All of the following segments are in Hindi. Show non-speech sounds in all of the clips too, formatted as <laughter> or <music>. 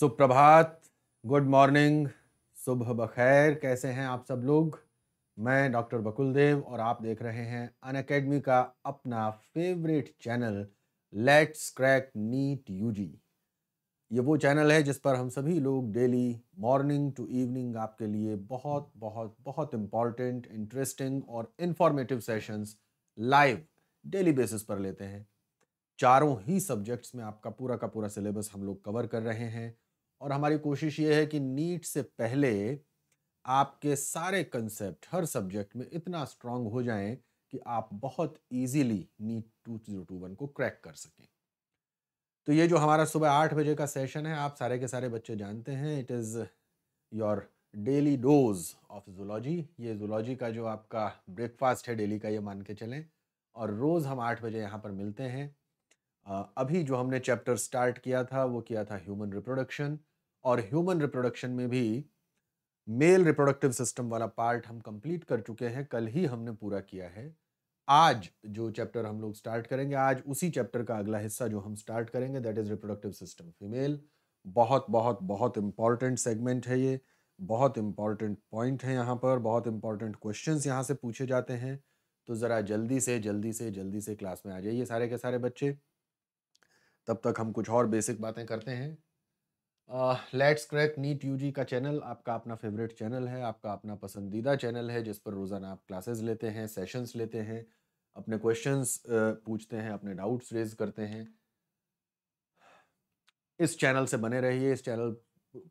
सुप्रभात गुड मॉर्निंग सुबह बखैर कैसे हैं आप सब लोग मैं डॉक्टर बकुल देव और आप देख रहे हैं अन अकेडमी का अपना favourite channel let's crack NEET UG ये वो चैनल है जिस पर हम सभी लोग डेली मॉर्निंग टू इवनिंग आपके लिए बहुत बहुत बहुत इम्पॉर्टेंट इंटरेस्टिंग और informative sessions live daily basis पर लेते हैं चारों ही सब्जेक्ट्स में आपका पूरा का पूरा सिलेबस हम लोग कवर कर रहे हैं और हमारी कोशिश ये है कि नीट से पहले आपके सारे कंसेप्ट हर सब्जेक्ट में इतना स्ट्रांग हो जाएं कि आप बहुत easily NEET two zero two one को क्रैक कर सकें तो ये जो हमारा सुबह आठ बजे का सेशन है आप सारे के सारे बच्चे जानते हैं it is your daily dose of zoology ये जूलॉजी का जो आपका ब्रेकफास्ट है डेली का ये मान के चलें और रोज़ हम आठ बजे यहाँ पर मिलते हैं अभी जो हमने चैप्टर स्टार्ट किया था वो किया था ह्यूमन रिप्रोडक्शन और ह्यूमन रिप्रोडक्शन में भी मेल रिप्रोडक्टिव सिस्टम वाला पार्ट हम कंप्लीट कर चुके हैं कल ही हमने पूरा किया है आज जो चैप्टर हम लोग स्टार्ट करेंगे आज उसी चैप्टर का अगला हिस्सा जो हम स्टार्ट करेंगे that is reproductive system female बहुत बहुत बहुत इंपॉर्टेंट सेगमेंट है ये बहुत इंपॉर्टेंट पॉइंट है यहाँ पर बहुत इंपॉर्टेंट क्वेश्चन यहाँ से पूछे जाते हैं तो ज़रा जल्दी से जल्दी से जल्दी से क्लास में आ जाइए सारे के सारे बच्चे तब तक हम कुछ और बेसिक बातें करते हैं लेट्स क्रैक नीट यू का चैनल आपका अपना फेवरेट चैनल है आपका अपना पसंदीदा चैनल है जिस पर रोज़ाना आप क्लासेस लेते हैं सेशंस लेते हैं अपने क्वेश्चंस uh, पूछते हैं अपने डाउट्स रेज करते हैं इस चैनल से बने रहिए इस चैनल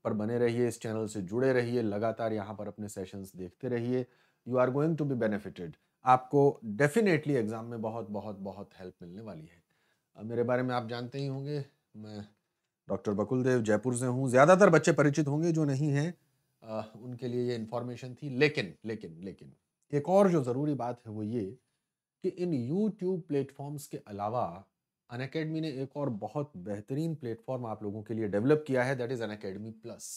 पर बने रहिए इस चैनल से जुड़े रहिए लगातार यहाँ पर अपने सेशंस देखते रहिए you are going to be benefited आपको डेफिनेटली एग्ज़ाम में बहुत बहुत बहुत हेल्प मिलने वाली है मेरे बारे में आप जानते ही होंगे मैं डॉक्टर बकुल जयपुर से हूँ ज़्यादातर बच्चे परिचित होंगे जो नहीं हैं उनके लिए ये इन्फॉर्मेशन थी लेकिन लेकिन लेकिन एक और जो ज़रूरी बात है वो ये कि इन YouTube प्लेटफॉर्म्स के अलावा अन अकेडमी ने एक और बहुत बेहतरीन प्लेटफॉर्म आप लोगों के लिए डेवलप किया है that is Unacademy plus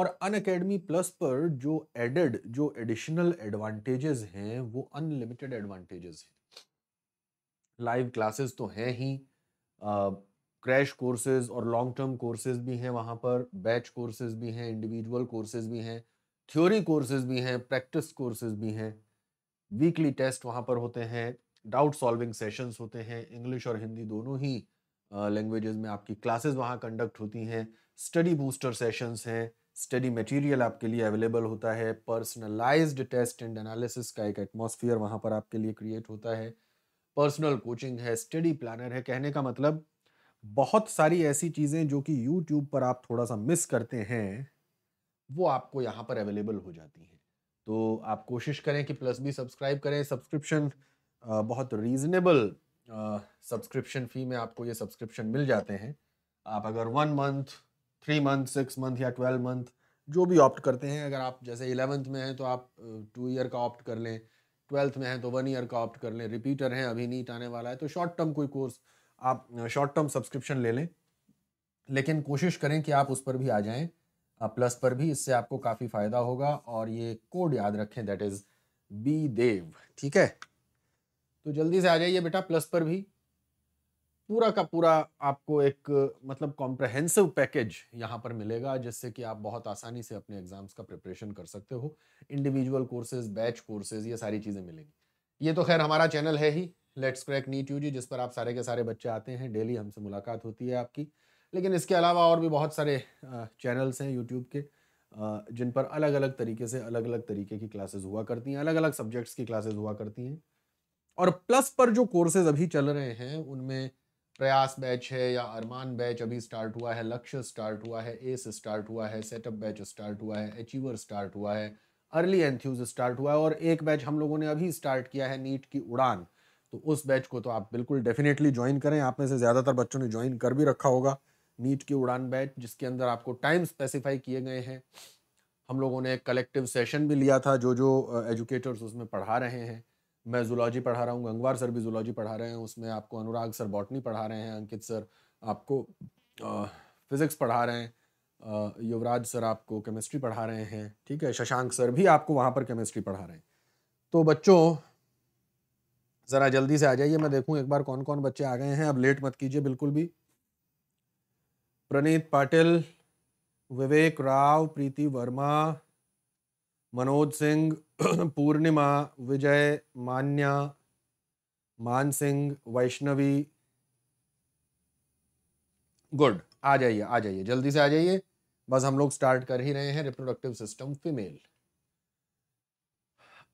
और अन अकेडमी प्लस पर जो एडेड जो एडिशनल एडवांटेजेस हैं वो अनलिमिटेड एडवांटेजेस हैं लाइव क्लासेस तो हैं ही क्रैश कोर्सेज और लॉन्ग टर्म कोर्सेज भी हैं वहाँ पर बैच कोर्सेज भी हैं इंडिविजुअल कोर्सेज भी हैं थ्योरी कोर्सेज भी हैं प्रैक्टिस कोर्सेज भी हैं वीकली टेस्ट वहाँ पर होते हैं डाउट सॉल्विंग सेशंस होते हैं इंग्लिश और हिंदी दोनों ही लैंग्वेजेस uh, में आपकी क्लासेस वहाँ कंडक्ट होती हैं स्टडी बूस्टर सेशंस हैं स्टडी मटेरियल आपके लिए अवेलेबल होता है पर्सनलाइज्ड टेस्ट एंड एनालिसिस का एक एटमोसफियर वहाँ पर आपके लिए क्रिएट होता है पर्सनल कोचिंग है स्टडी प्लानर है कहने का मतलब बहुत सारी ऐसी चीज़ें जो कि यूट्यूब पर आप थोड़ा सा मिस करते हैं वो आपको यहाँ पर अवेलेबल हो जाती हैं तो आप कोशिश करें कि प्लस भी सब्सक्राइब करें सब्सक्रिप्शन बहुत रीजनेबल सब्सक्रिप्शन फ़ी में आपको ये सब्सक्रिप्शन मिल जाते हैं आप अगर one month three month six month या ट्वेल्व मंथ जो भी ऑप्ट करते हैं अगर आप जैसे इलेवंथ में हैं तो आप टू ईयर का ऑप्ट कर लें ट्वेल्थ में हैं तो वन ईयर का ऑप्ट कर लें रिपीटर हैं अभी नीट आने वाला है तो शॉर्ट टर्म कोई कोर्स आप शॉर्ट टर्म सब्सक्रिप्शन ले लें लेकिन कोशिश करें कि आप उस पर भी आ जाएं प्लस पर भी इससे आपको काफ़ी फ़ायदा होगा और ये कोड याद रखें दैट इज़ बी देव ठीक है तो जल्दी से आ जाइए बेटा प्लस पर भी पूरा का पूरा आपको एक मतलब कॉम्प्रहेंसिव पैकेज यहाँ पर मिलेगा जिससे कि आप बहुत आसानी से अपने एग्ज़ाम्स का प्रिपरेशन कर सकते हो इंडिविजुअल कोर्सेज बैच कोर्सेज ये सारी चीज़ें मिलेंगी ये तो खैर हमारा चैनल है ही let's crack NEET U G जिस पर आप सारे के सारे बच्चे आते हैं डेली हमसे मुलाकात होती है आपकी लेकिन इसके अलावा और भी बहुत सारे चैनल्स हैं यूट्यूब के जिन पर अलग अलग तरीके से अलग अलग तरीके की क्लासेस हुआ करती हैं अलग अलग सब्जेक्ट्स की क्लासेस हुआ करती हैं और प्लस पर जो कोर्सेज अभी चल रहे हैं उनमें प्रयास बैच है या अरमान बैच अभी स्टार्ट हुआ है लक्ष्य स्टार्ट हुआ है एस स्टार्ट हुआ है सेटअप बैच स्टार्ट हुआ है अचीवर स्टार्ट हुआ है अर्ली एंथ्यूज स्टार्ट हुआ है और एक बैच हम लोगों ने अभी स्टार्ट किया है नीट की उड़ान तो उस बैच को तो आप बिल्कुल डेफिनेटली ज्वाइन करें आप में से ज़्यादातर बच्चों ने ज्वाइन कर भी रखा होगा नीट की उड़ान बैच जिसके अंदर आपको टाइम स्पेसिफाई किए गए हैं हम लोगों ने एक कलेक्टिव सेशन भी लिया था जो जो एजुकेटर्स उसमें पढ़ा रहे हैं मैं जुलॉजी पढ़ा रहा हूँ गंगवार सर भी जुलॉजी पढ़ा रहे हैं उसमें आपको अनुराग सर बॉटनी पढ़ा रहे हैं अंकित सर आपको फिज़िक्स पढ़ा रहे हैं युवराज सर आपको केमिस्ट्री पढ़ा रहे हैं ठीक है शशांक सर भी आपको वहाँ पर केमिस्ट्री पढ़ा रहे हैं तो बच्चों ज़रा जल्दी से आ जाइए मैं देखूँ एक बार कौन कौन बच्चे आ गए हैं अब लेट मत कीजिए बिल्कुल भी प्रणीत पाटिल विवेक राव प्रीति वर्मा मनोज सिंह <clears throat> पूर्णिमा विजय मान्या मान सिंह वैष्णवी गुड आ जाइए आ जाइए जल्दी से आ जाइए बस हम लोग स्टार्ट कर ही रहे हैं रिप्रोडक्टिव सिस्टम फीमेल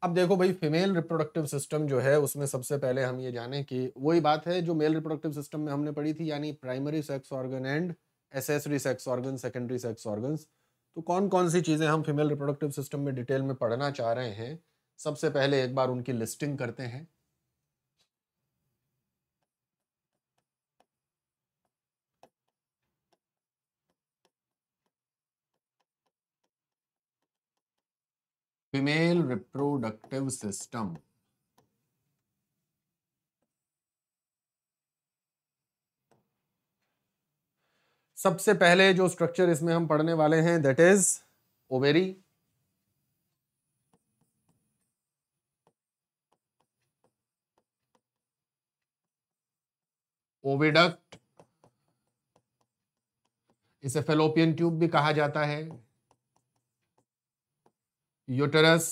अब देखो भाई फीमेल रिप्रोडक्टिव सिस्टम जो है उसमें सबसे पहले हम ये जाने कि वही बात है जो मेल रिप्रोडक्टिव सिस्टम में हमने पढ़ी थी यानी primary sex organ and accessory sex organ secondary sex organ तो कौन कौन सी चीज़ें हम फीमेल रिप्रोडक्टिव सिस्टम में डिटेल में पढ़ना चाह रहे हैं सबसे पहले एक बार उनकी लिस्टिंग करते हैं फीमेल रिप्रोडक्टिव सिस्टम सबसे पहले जो स्ट्रक्चर इसमें हम पढ़ने वाले हैं दैट इज ओवेरी ओविडक्ट इसे फेलोपियन ट्यूब भी कहा जाता है यूटरस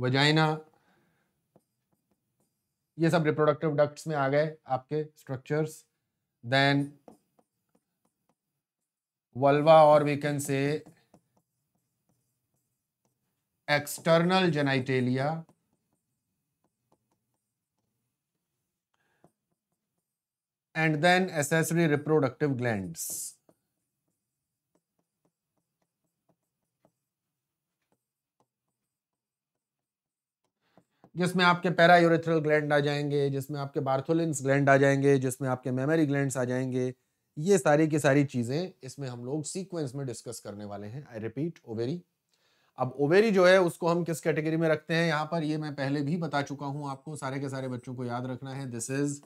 वजाइना ये सब रिप्रोडक्टिव डक्ट्स में आ गए आपके स्ट्रक्चर्स देन वल्वा और we can say external genitalia and then accessory reproductive glands. जिसमें आपके पैरा यूरेथ्रल ग्लैंड आ जाएंगे जिसमें आपके बार्थोलिन्स ग्लैंड आ जाएंगे जिसमें आपके मेमोरी ग्लैंड्स आ जाएंगे ये सारी की सारी चीज़ें इसमें हम लोग सीक्वेंस में डिस्कस करने वाले हैं आई रिपीट ओवेरी अब ओवेरी जो है उसको हम किस कैटेगरी में रखते हैं यहाँ पर ये मैं पहले भी बता चुका हूँ आपको सारे के सारे बच्चों को याद रखना है this is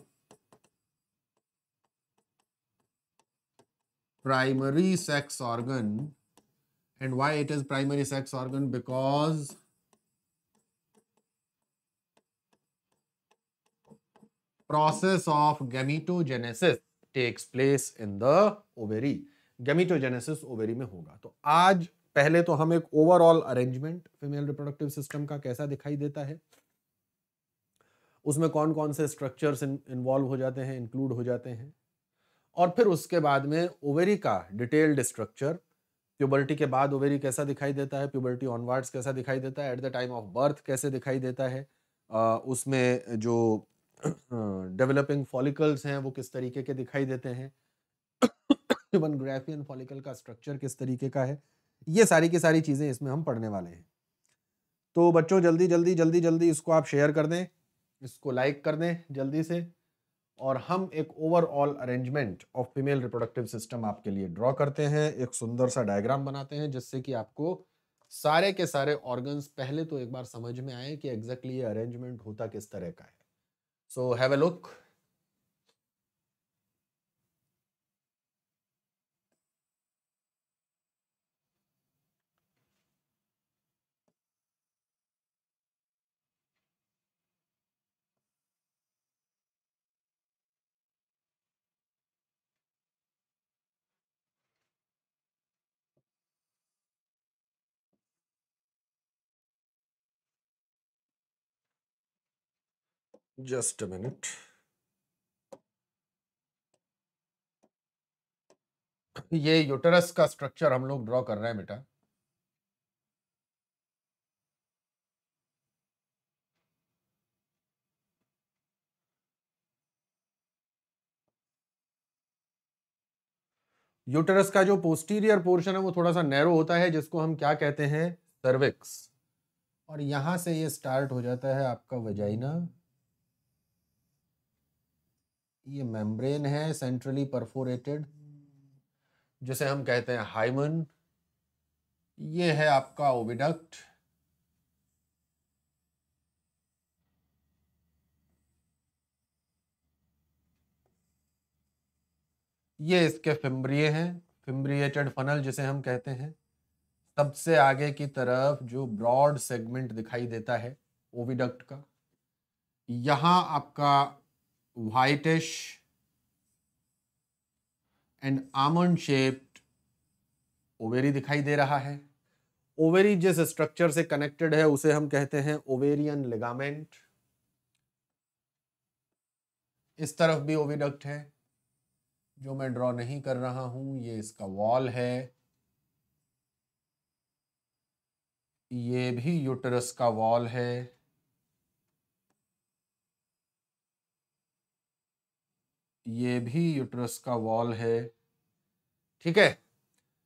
primary sex organ and why it is primary sex organ because process of gametogenesis takes place in the ovary gametogenesis ovary mein hoga to aaj pehle to hum ek overall arrangement female reproductive system ka kaisa dikhai deta hai उसमें कौन कौन से स्ट्रक्चर्स इन्वॉल्व हो जाते हैं इंक्लूड हो जाते हैं और फिर उसके बाद में ओवेरी का डिटेल्ड स्ट्रक्चर प्यूबर्टी के बाद ओवेरी कैसा दिखाई देता है प्यूबर्टी ऑनवर्ड्स कैसा दिखाई देता है at the time of birth कैसे दिखाई देता है आ, उसमें जो डेवलपिंग फॉलिकल्स हैं वो किस तरीके के दिखाई देते हैं ह्यूमन ग्राफियन फॉलिकल का स्ट्रक्चर किस तरीके का है ये सारी की सारी चीज़ें इसमें हम पढ़ने वाले हैं तो बच्चों जल्दी जल्दी जल्दी जल्दी इसको आप शेयर कर दें इसको लाइक कर दें जल्दी से और हम एक overall arrangement of female reproductive system आपके लिए ड्रॉ करते हैं एक सुंदर सा डायग्राम बनाते हैं जिससे कि आपको सारे के सारे ऑर्गन्स पहले तो एक बार समझ में आए कि एग्जैक्टली exactly ये अरेंजमेंट होता किस तरह का है so have a look Just a minute. ये यूटरस का स्ट्रक्चर हम लोग ड्रॉ कर रहे हैं बेटा यूटरस का जो पोस्टीरियर पोर्शन है वो थोड़ा सा नैरो होता है जिसको हम क्या कहते हैं सर्विक्स और यहां से ये स्टार्ट हो जाता है आपका वजाइना ये मेम्ब्रेन है सेंट्रली परफोरेटेड जिसे हम कहते हैं हाइमन ये है आपका ओविडक्ट ये इसके फिम्ब्रिय हैं फिम्ब्रिएटेड फनल जिसे हम कहते हैं सबसे आगे की तरफ जो ब्रॉड सेगमेंट दिखाई देता है ओविडक्ट का यहाँ आपका whitish and almond shaped ovary दिखाई दे रहा है ओवेरी जिस स्ट्रक्चर से कनेक्टेड है उसे हम कहते हैं ओवेरियन लिगामेंट इस तरफ भी ओविडक्ट है जो मैं ड्रॉ नहीं कर रहा हूं ये इसका वॉल है ये भी यूटरस का वॉल है ये भी यूट्रस का वॉल है ठीक है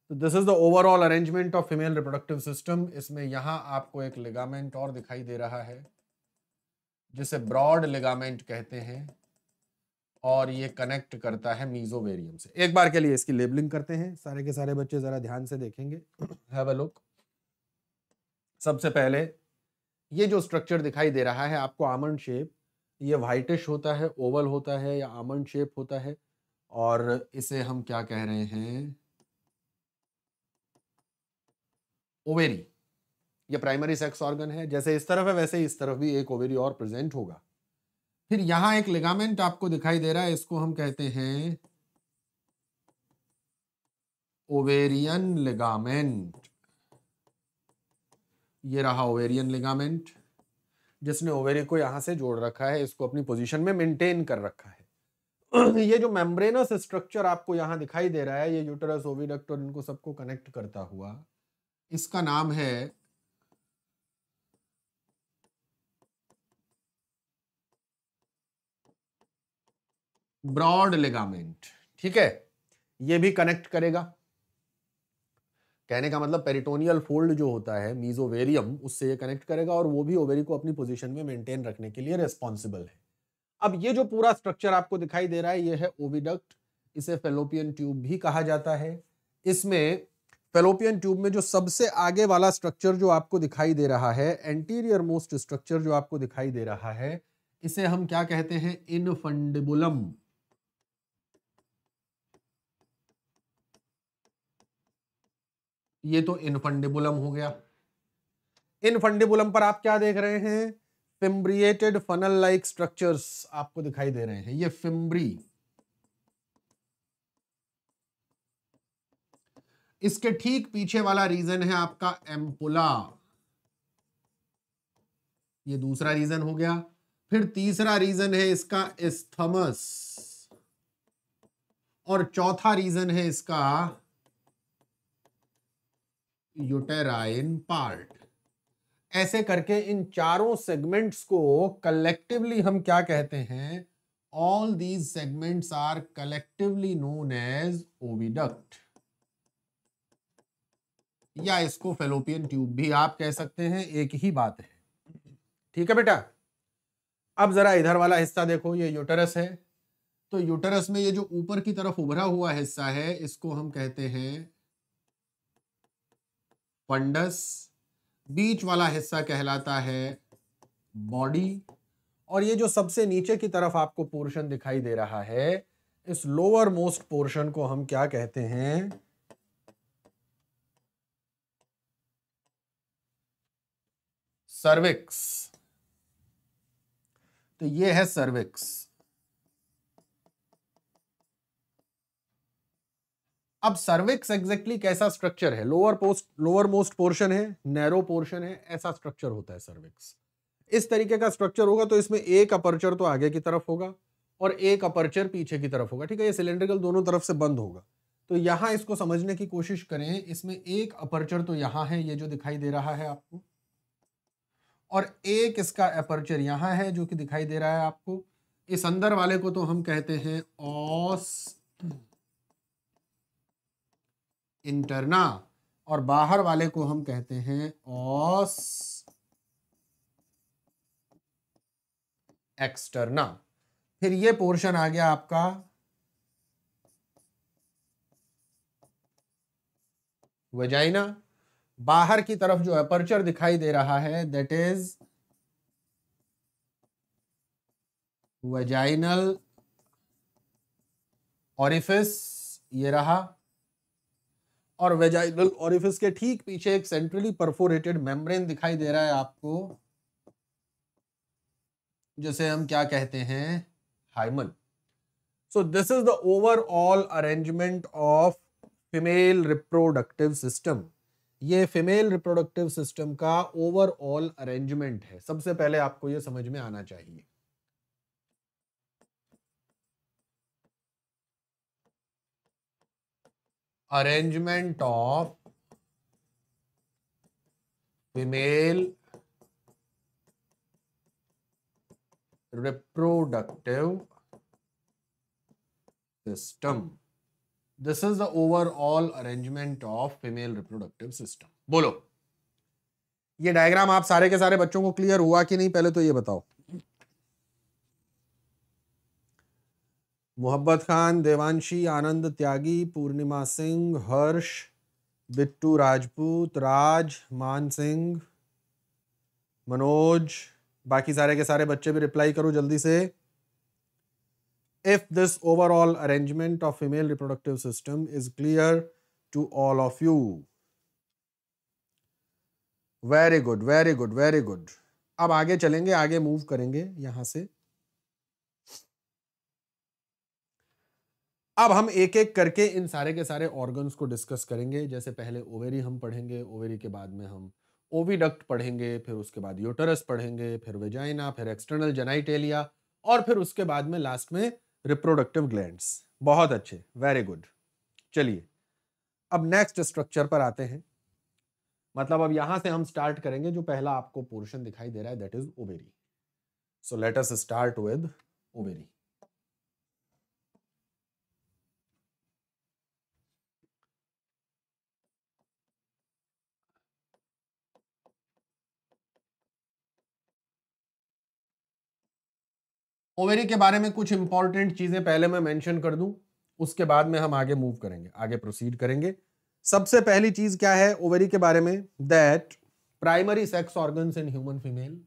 तो this is the overall arrangement of female reproductive system इसमें यहां आपको एक लिगामेंट और दिखाई दे रहा है जिसे ब्रॉड लिगामेंट कहते हैं और ये कनेक्ट करता है मीजोवेरियम से एक बार के लिए इसकी लेबलिंग करते हैं सारे के सारे बच्चे जरा ध्यान से देखेंगे हैव अ लुक सबसे पहले ये जो स्ट्रक्चर दिखाई दे रहा है आपको आमंड शेप ये वाइटिश होता है ओवल होता है या आमंड शेप होता है और इसे हम क्या कह रहे हैं ओवेरी ये प्राइमरी सेक्स ऑर्गन है जैसे इस तरफ है वैसे इस तरफ भी एक ओवेरी और प्रेजेंट होगा फिर यहां एक लिगामेंट आपको दिखाई दे रहा है इसको हम कहते हैं ओवेरियन लिगामेंट ये रहा ओवेरियन लिगामेंट जिसने ओवेरी को यहाँ से जोड़ रखा है इसको अपनी पोजीशन में मेंटेन कर रखा है <clears throat> ये जो मेम्ब्रेनस स्ट्रक्चर आपको यहाँ दिखाई दे रहा है ये यूटरस ओविडक्ट और इनको सबको कनेक्ट करता हुआ इसका नाम है ब्रॉड लेगामेंट ठीक है ये भी कनेक्ट करेगा कहने का मतलब पेरिटोनियल फोल्ड जो होता है मीजोवेरियम उससे ये कनेक्ट करेगा और वो भी ओवेरी को अपनी पोजीशन में मेंटेन रखने के लिए रेस्पॉन्सिबल है अब ये जो पूरा स्ट्रक्चर आपको दिखाई दे रहा है ये है ओविडक्ट इसे फेलोपियन ट्यूब भी कहा जाता है इसमें फेलोपियन ट्यूब में जो सबसे आगे वाला स्ट्रक्चर जो आपको दिखाई दे रहा है एंटीरियर मोस्ट स्ट्रक्चर जो आपको दिखाई दे रहा है इसे हम क्या कहते हैं इनफंडिबुलम ये तो इनफंडिबुलम हो गया इनफंडिबुलम पर आप क्या देख रहे हैं फिम्ब्रिएटेड फनल लाइक स्ट्रक्चर्स आपको दिखाई दे रहे हैं ये फिम्ब्री इसके ठीक पीछे वाला रीजन है आपका एम्पुला ये दूसरा रीजन हो गया फिर तीसरा रीजन है इसका स्थमस और चौथा रीजन है इसका यूटेराइन पार्ट ऐसे करके इन चारों सेगमेंट्स को कलेक्टिवली हम क्या कहते हैं all these segments are collectively known as oviduct या इसको फेलोपियन ट्यूब भी आप कह सकते हैं एक ही बात है ठीक है बेटा अब जरा इधर वाला हिस्सा देखो ये यूटरस है तो यूटरस में ये जो ऊपर की तरफ उभरा हुआ हिस्सा है इसको हम कहते हैं फंडस बीच वाला हिस्सा कहलाता है बॉडी और ये जो सबसे नीचे की तरफ आपको पोर्शन दिखाई दे रहा है इस लोअर मोस्ट पोर्शन को हम क्या कहते हैं सर्विक्स तो ये है सर्विक्स अब सर्विक्स एग्जैक्टली कैसा स्ट्रक्चर है lower post lower most portion है नैरो पोर्शन है ऐसा स्ट्रक्चर होता है सर्विक्स इस तरीके का स्ट्रक्चर होगा तो इसमें एक अपर्चर तो आगे की तरफ होगा और एक अपर्चर पीछे की तरफ होगा ठीक है ये सिलेंड्रिकल दोनों तरफ से बंद होगा तो यहां इसको समझने की कोशिश करें इसमें एक अपर्चर तो यहां है ये जो दिखाई दे रहा है आपको और एक इसका अपर्चर यहां है जो कि दिखाई दे रहा है आपको इस अंदर वाले को तो हम कहते हैं ऑस इंटरना और बाहर वाले को हम कहते हैं ऑस एक्सटर्ना फिर ये पोर्शन आ गया आपका वजाइना बाहर की तरफ जो अपर्चर दिखाई दे रहा है दैट इज वजाइनल ऑरिफिस ये रहा और वेजाइनल ऑरिफिस के ठीक पीछे एक सेंट्रली परफोरेटेड मेम्ब्रेन दिखाई दे रहा है आपको जिसे हम क्या कहते हैं hymen so this is the overall arrangement of female reproductive system ये फीमेल रिप्रोडक्टिव सिस्टम का ओवरऑल अरेंजमेंट है सबसे पहले आपको ये समझ में आना चाहिए arrangement of female reproductive system this is the overall arrangement of female reproductive system bolo ये डायग्राम आप सारे के सारे बच्चों को क्लियर हुआ कि नहीं पहले तो ये बताओ मोहब्बत खान देवांशी आनंद त्यागी पूर्णिमा सिंह हर्ष बिट्टू राजपूत राज मान सिंह मनोज बाकी सारे के सारे बच्चे भी रिप्लाई करो जल्दी से if this overall arrangement of female reproductive system is clear to all of you very good very good very good अब आगे चलेंगे आगे मूव करेंगे यहां से अब हम एक एक करके इन सारे के सारे ऑर्गन्स को डिस्कस करेंगे जैसे पहले ओवेरी हम पढ़ेंगे ओवेरी के बाद में हम ओविडक्ट पढ़ेंगे फिर उसके बाद यूटरस पढ़ेंगे फिर वेजाइना फिर एक्सटर्नल जेनाइटेलिया और फिर उसके बाद में लास्ट में रिप्रोडक्टिव ग्लैंड्स बहुत अच्छे वेरी गुड चलिए अब नेक्स्ट स्ट्रक्चर पर आते हैं मतलब अब यहां से हम स्टार्ट करेंगे जो पहला आपको पोर्शन दिखाई दे रहा है that is ovary so let us start with ovary ovary के बारे में कुछ इंपॉर्टेंट चीजें पहले मैं मेंशन कर दूं उसके बाद में हम आगे मूव करेंगे आगे प्रोसीड करेंगे सबसे पहली चीज क्या है ओवेरी के बारे में that primary sex organs in human female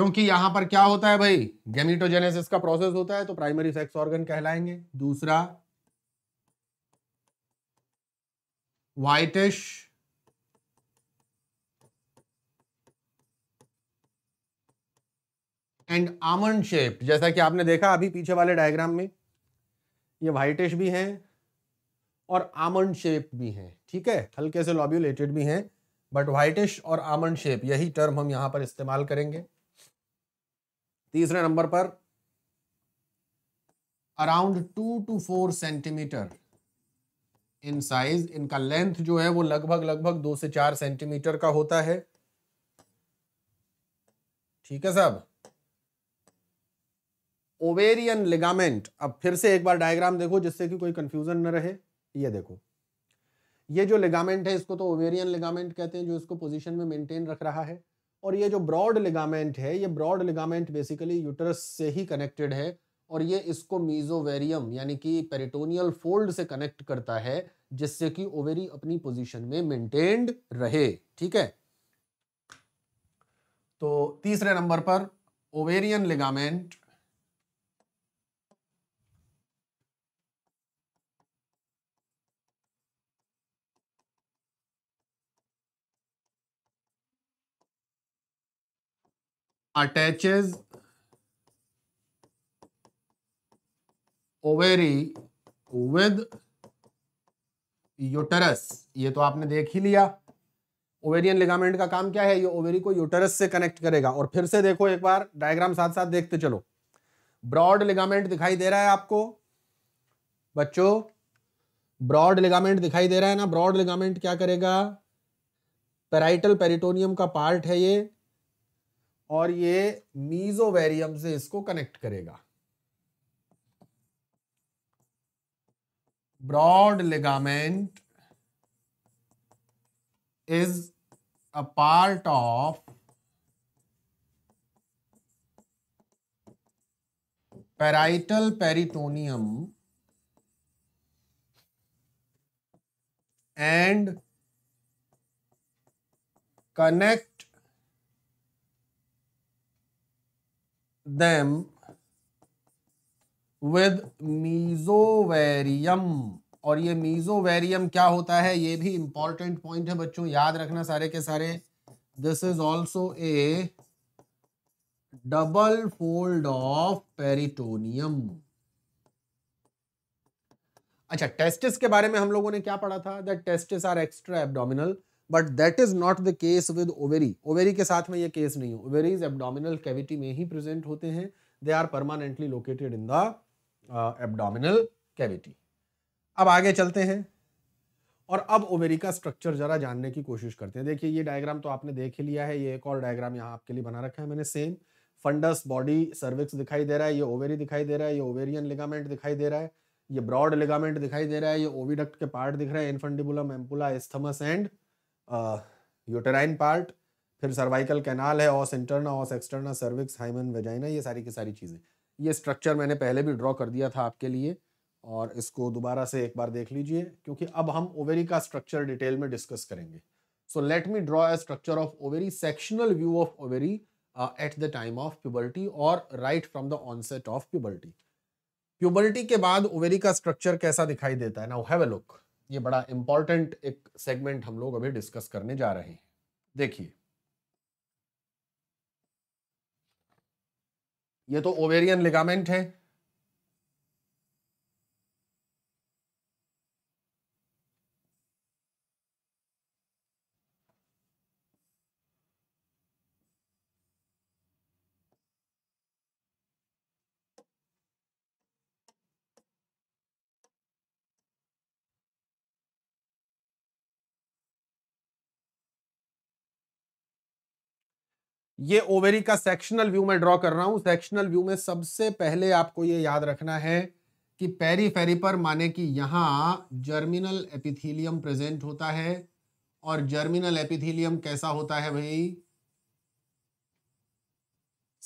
क्योंकि यहां पर क्या होता है भाई गेमिटोजेनेसिस का प्रोसेस होता है तो प्राइमरी सेक्स ऑर्गन कहलाएंगे दूसरा व्हाइटिश एंड आमंड शेप्ड जैसा कि आपने देखा अभी पीछे वाले डायग्राम में ये व्हाइटिश भी हैं और आमंड शेप भी हैं ठीक है हल्के से लॉब्यूलेटेड भी हैं बट व्हाइटिश और आमंड शेप यही टर्म हम यहां पर इस्तेमाल करेंगे तीसरे नंबर पर around two two four centimeter in size इनका लेंथ जो है वो लगभग लगभग दो से चार सेंटीमीटर का होता है ठीक है साहब ओवेरियन लिगामेंट अब फिर से एक बार डायग्राम देखो जिससे कि कोई कंफ्यूजन न रहे ये देखो ये जो लिगामेंट है इसको तो ओवेरियन लिगामेंट कहते हैं जो इसको पोजीशन में मेंटेन रख रहा है और ये जो ब्रॉड लिगामेंट है ये ब्रॉड लिगामेंट बेसिकली यूटरस से ही कनेक्टेड है और ये इसको मीजोवेरियम यानी कि पेरिटोनियल फोल्ड से कनेक्ट करता है जिससे कि ओवेरी अपनी पोजीशन में मेंटेन्ड रहे ठीक है तो तीसरे नंबर पर ovarian ligament attaches ovary with uterus ये तो आपने देख ही लिया ओवेरियन लिगामेंट का काम क्या है ये ओवेरी को यूटरस से कनेक्ट करेगा और फिर से देखो एक बार डायग्राम साथ साथ देखते चलो ब्रॉड लिगामेंट दिखाई दे रहा है आपको बच्चों ब्रॉड लिगामेंट दिखाई दे रहा है ना ब्रॉड लिगामेंट क्या करेगा पेराइटल पेरिटोनियम का पार्ट है ये और ये वेरियम से इसको कनेक्ट करेगा broad ligament is a part of parietal peritoneum and connect them with mesovarium और ये mesovarium क्या होता है ये भी इंपॉर्टेंट पॉइंट है बच्चों याद रखना सारे के सारे this is also a double fold of peritoneum अच्छा टेस्टिस के बारे में हम लोगों ने क्या पढ़ा था that testis are extra abdominal but that is not the case with ovary ovary के साथ में ये केस नहीं है ओवेरीज एब्डोमिनल कैविटी में ही प्रेजेंट होते हैं they are permanently located in the abdominal cavity अब आगे चलते हैं और अब ओवेरी का स्ट्रक्चर जरा जानने की कोशिश करते हैं देखिए ये डायग्राम तो आपने देख ही लिया है ये एक और डायग्राम यहाँ आपके लिए बना रखा है मैंने सेम फंडस बॉडी सर्विक्स दिखाई दे रहा है ये ओवेरी दिखाई दे रहा है ये ओवेरियन लिगामेंट दिखाई दे रहा है ये ब्रॉड लिगामेंट दिखाई दे रहा है ये ओविडक्ट के पार्ट दिख रहे हैं infundibulum ampulla isthmus and uterine part फिर सर्वाइकल कैनाल है os interna os externa cervix hymen vagina ये सारी की सारी चीज़ें ये स्ट्रक्चर मैंने पहले भी ड्रॉ कर दिया था आपके लिए और इसको दोबारा से एक बार देख लीजिए क्योंकि अब हम ओवेरी का स्ट्रक्चर डिटेल में डिस्कस करेंगे so let me draw a structure of ovary sectional view of ovary at the time of puberty और right from the onset of puberty puberty के बाद ओवेरी का स्ट्रक्चर कैसा दिखाई देता है नाउ हैव अ लुक ये बड़ा इंपॉर्टेंट एक सेगमेंट हम लोग अभी डिस्कस करने जा रहे हैं देखिए ये तो ओवेरियन लिगामेंट है ये ओवेरी का सेक्शनल व्यू में ड्रॉ कर रहा हूं सेक्शनल व्यू में सबसे पहले आपको ये याद रखना है कि फेरी पर माने कि यहां जर्मिनल एपिथीलियम प्रेजेंट होता है और जर्मिनल एपिथीलियम कैसा होता है भाई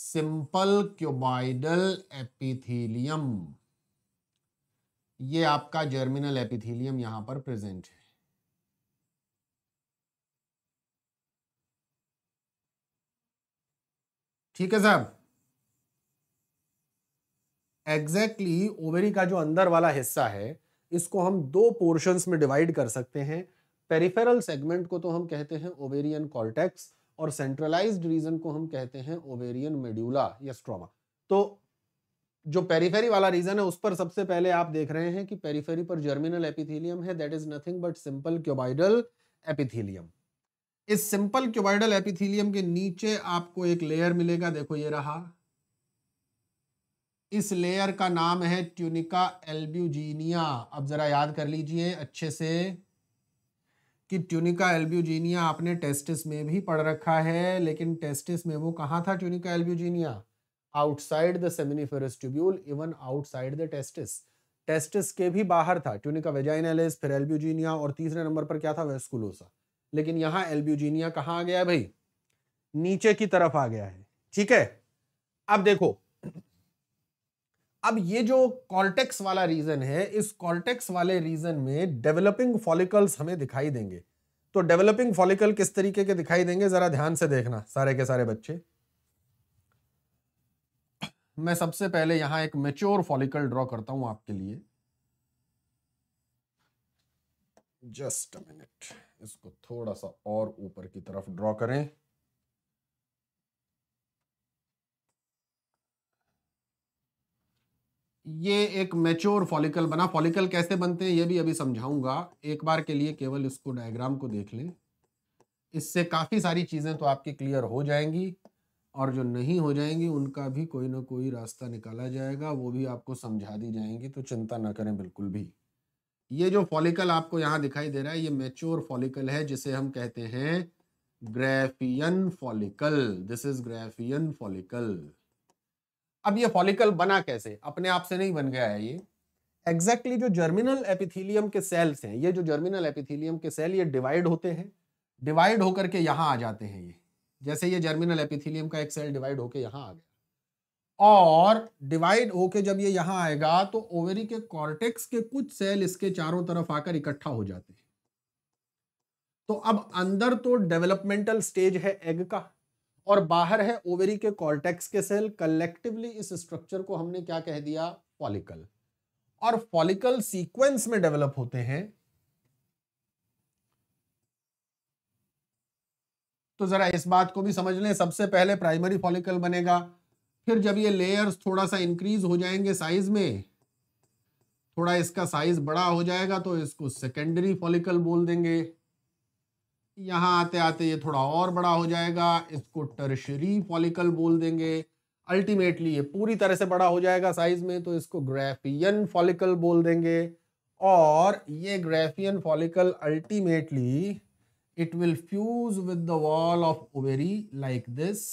सिंपल क्यूबाइडल एपिथीलियम ये आपका जर्मिनल एपिथीलियम यहां पर प्रेजेंट है ठीक है साहब एग्जैक्टली exactly, ओवेरी का जो अंदर वाला हिस्सा है इसको हम दो पोर्शंस में डिवाइड कर सकते हैं पेरिफेरल सेगमेंट को तो हम कहते हैं ओवेरियन कॉर्टेक्स और सेंट्रलाइज्ड रीजन को हम कहते हैं ओवेरियन मेड्यूला या स्ट्रोमा तो जो पेरीफेरी वाला रीजन है उस पर सबसे पहले आप देख रहे हैं कि पेरीफेरी पर जर्मिनल एपिथेलियम है that is nothing but simple cuboidal epithelium इस सिंपल क्यूबाइडल एपिथीलियम के नीचे आपको एक लेयर मिलेगा देखो ये रहा इस लेयर का नाम है ट्यूनिका एल्ब्यूजीनिया अब जरा याद कर लीजिए अच्छे से कि ट्यूनिका एल्ब्यूजीनिया आपने टेस्टिस में भी पढ़ रखा है लेकिन टेस्टिस में वो कहाँ था tunica albuginea outside the seminiferous tubule even outside the testis testis के भी बाहर था ट्यूनिका वेजाइनलिस फिर एल्ब्यूजीनिया और तीसरे नंबर पर क्या था वेस्कुलोसा लेकिन यहां एल्ब्यूजीनिया कहाँ आ गया है भाई नीचे की तरफ आ गया है ठीक है अब देखो अब ये जो कॉर्टेक्स वाला रीजन है इस कॉर्टेक्स वाले रीजन में डेवलपिंग फॉलिकल्स हमें दिखाई देंगे तो डेवलपिंग फॉलिकल किस तरीके के दिखाई देंगे जरा ध्यान से देखना सारे के सारे बच्चे मैं सबसे पहले यहां एक मेच्योर फॉलिकल ड्रॉ करता हूं आपके लिए जस्ट अ मिनट इसको थोड़ा सा और ऊपर की तरफ ड्रॉ करें ये एक मैच्योर फॉलिकल बना फॉलिकल कैसे बनते हैं ये भी अभी समझाऊंगा एक बार के लिए केवल इसको डायग्राम को देख लें इससे काफ़ी सारी चीज़ें तो आपकी क्लियर हो जाएंगी और जो नहीं हो जाएंगी उनका भी कोई ना कोई रास्ता निकाला जाएगा वो भी आपको समझा दी जाएंगी तो चिंता ना करें बिल्कुल भी ये जो फॉलिकल आपको यहाँ दिखाई दे रहा है ये मेच्योर फॉलिकल है जिसे हम कहते हैं Graafian follicle this is Graafian follicle अब ये फॉलिकल बना कैसे अपने आप से नहीं बन गया है ये एग्जैक्टली exactly जो जर्मिनल एपिथीलियम के सेल्स हैं ये जो जर्मिनल एपिथीलियम के सेल ये डिवाइड होते हैं डिवाइड होकर के यहाँ आ जाते हैं ये जैसे ये जर्मिनल एपिथीलियम का एक सेल डिवाइड होकर यहाँ आ गया और डिवाइड होके जब ये यहां आएगा तो ओवरी के कॉर्टेक्स के कुछ सेल इसके चारों तरफ आकर इकट्ठा हो जाते हैं तो अब अंदर तो डेवलपमेंटल स्टेज है एग का और बाहर है ओवरी के कॉर्टेक्स के सेल कलेक्टिवली इस स्ट्रक्चर को हमने क्या कह दिया फॉलिकल और फॉलिकल सीक्वेंस में डेवलप होते हैं तो जरा इस बात को भी समझ लें सबसे पहले प्राइमरी फॉलिकल बनेगा फिर जब ये लेयर्स थोड़ा सा इंक्रीज हो जाएंगे साइज में थोड़ा इसका साइज बड़ा हो जाएगा तो इसको सेकेंडरी फॉलिकल बोल देंगे यहाँ आते आते ये थोड़ा और बड़ा हो जाएगा इसको टर्शरी फॉलिकल बोल देंगे अल्टीमेटली ये पूरी तरह से बड़ा हो जाएगा साइज में तो इसको ग्रेफियन फॉलिकल बोल देंगे और ये Graafian follicle ultimately it will fuse with the wall of ovary like this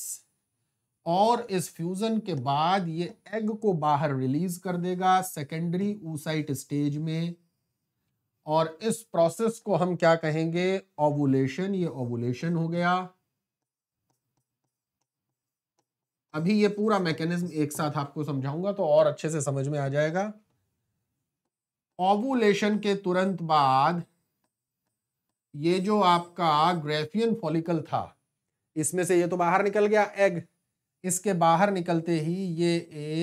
और इस फ्यूज़न के बाद ये एग को बाहर रिलीज कर देगा सेकेंडरी ऊसाइट स्टेज में और इस प्रोसेस को हम क्या कहेंगे ओवुलेशन ये ओवुलेशन हो गया अभी ये पूरा मैकेनिज्म एक साथ आपको समझाऊंगा तो और अच्छे से समझ में आ जाएगा ओवुलेशन के तुरंत बाद ये जो आपका ग्रेफियन फॉलिकल था इसमें से ये तो बाहर निकल गया एग इसके बाहर निकलते ही ये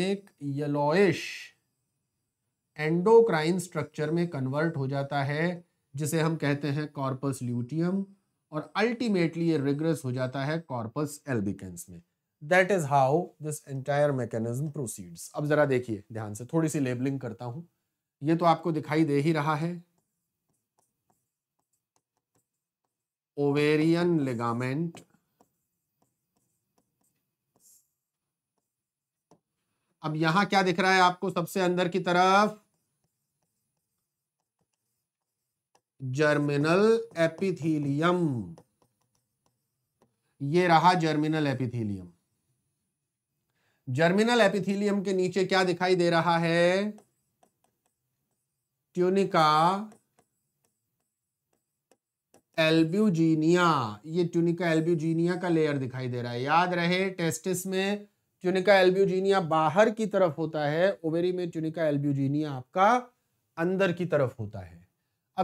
एक येलोइश एंडोक्राइन स्ट्रक्चर में कन्वर्ट हो जाता है जिसे हम कहते हैं कॉर्पस ल्यूटियम और अल्टीमेटली ये रिग्रेस हो जाता है कॉर्पस एल्बिकेंस में that is how this entire mechanism proceeds अब जरा देखिए ध्यान से थोड़ी सी लेबलिंग करता हूं ये तो आपको दिखाई दे ही रहा है ओवेरियन लिगामेंट अब यहां क्या दिख रहा है आपको सबसे अंदर की तरफ जर्मिनल एपिथीलियम ये रहा जर्मिनल एपिथीलियम जर्मिनल एपिथीलियम के नीचे क्या दिखाई दे रहा है ट्यूनिका एल्ब्यूजीनिया ये ट्यूनिका एल्ब्यूजीनिया का लेयर दिखाई दे रहा है याद रहे टेस्टिस में ट्यूनिका एल्ब्यूजीनिया बाहर की तरफ होता है ओवेरी में ट्यूनिका एल्ब्यूजीनिया आपका अंदर की तरफ होता है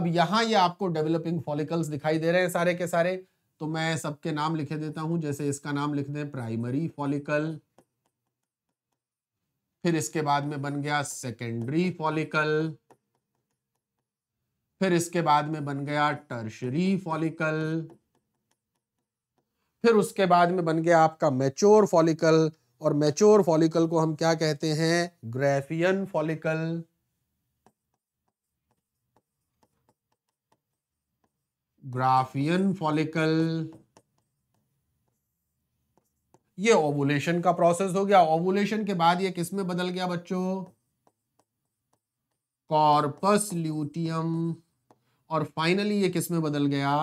अब यहाँ ये यह आपको डेवलपिंग फॉलिकल्स दिखाई दे रहे हैं सारे के सारे तो मैं सबके नाम लिखे देता हूं जैसे इसका नाम लिख दें प्राइमरी फॉलिकल फिर इसके बाद में बन गया सेकेंडरी फॉलिकल फिर इसके बाद में बन गया टर्शरी फॉलिकल फिर उसके बाद में बन गया आपका मेच्योर फॉलिकल और मैच्योर फॉलिकल को हम क्या कहते हैं ग्रेफियन फॉलिकल ग्राफियन फॉलिकल ये ओवुलेशन का प्रोसेस हो गया ओवुलेशन के बाद ये किस में बदल गया बच्चों कॉर्पस ल्यूटियम और फाइनली ये किस में बदल गया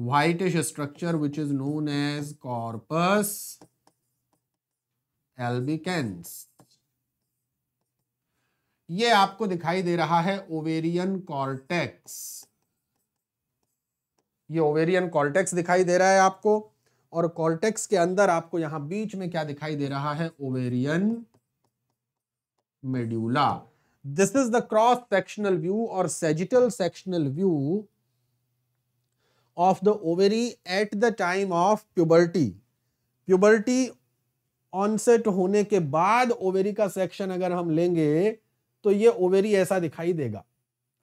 whitish structure which is known as corpus albicans ये आपको दिखाई दे रहा है ओवेरियन कॉर्टेक्स ये ओवेरियन कॉर्टेक्स दिखाई दे रहा है आपको और कॉर्टेक्स के अंदर आपको यहां बीच में क्या दिखाई दे रहा है ovarian medulla this is the cross sectional view और sagittal sectional view of the ovary at the time of puberty puberty onset होने के बाद ओवेरी का सेक्शन अगर हम लेंगे तो ये ओवेरी ऐसा दिखाई देगा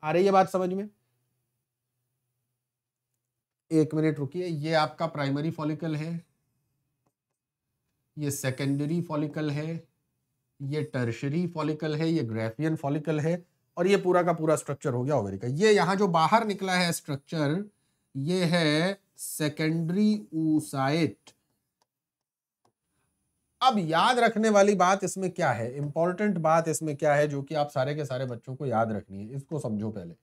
आ रही है बात समझ में एक मिनट रुकिए ये आपका प्राइमरी फॉलिकल है ये सेकेंडरी फॉलिकल है ये टर्शरी फॉलिकल है ये ग्रेफियन फॉलिकल है और ये पूरा का पूरा स्ट्रक्चर हो गया ओवेरी का ये यहां जो बाहर निकला है स्ट्रक्चर ये है सेकेंडरी ऊसाइट अब याद रखने वाली बात इसमें क्या है इंपॉर्टेंट बात इसमें क्या है जो कि आप सारे के सारे बच्चों को याद रखनी है इसको समझो पहले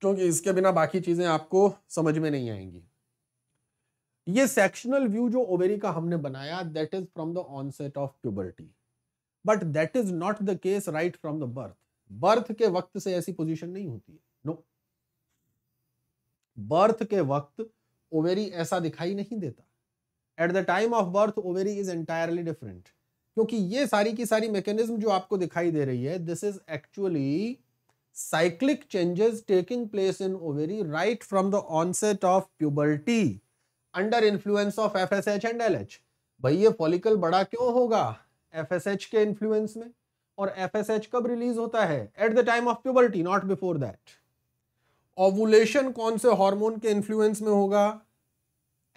क्योंकि इसके बिना बाकी चीजें आपको समझ में नहीं आएंगी ये सेक्शनल व्यू जो ओवेरी का हमने बनाया that is from the onset of puberty but that is not the case right from the birth birth के वक्त से ऐसी पोजिशन नहीं होती है नो no. बर्थ के वक्त ओवेरी ऐसा दिखाई नहीं देता at the time of birth ovary is entirely different क्योंकि ये सारी की सारी मैकेनिज्म जो आपको दिखाई दे रही है this is actually place in ovary right from the onset of puberty under influence of F S H and L H भाई ये फॉलिकल बड़ा क्यों होगा एफ एस एच के इन्फ्लुएंस में और एफ एस एच कब रिलीज होता है at the time of puberty not before that ovulation कौन से हॉर्मोन के इन्फ्लुएंस में होगा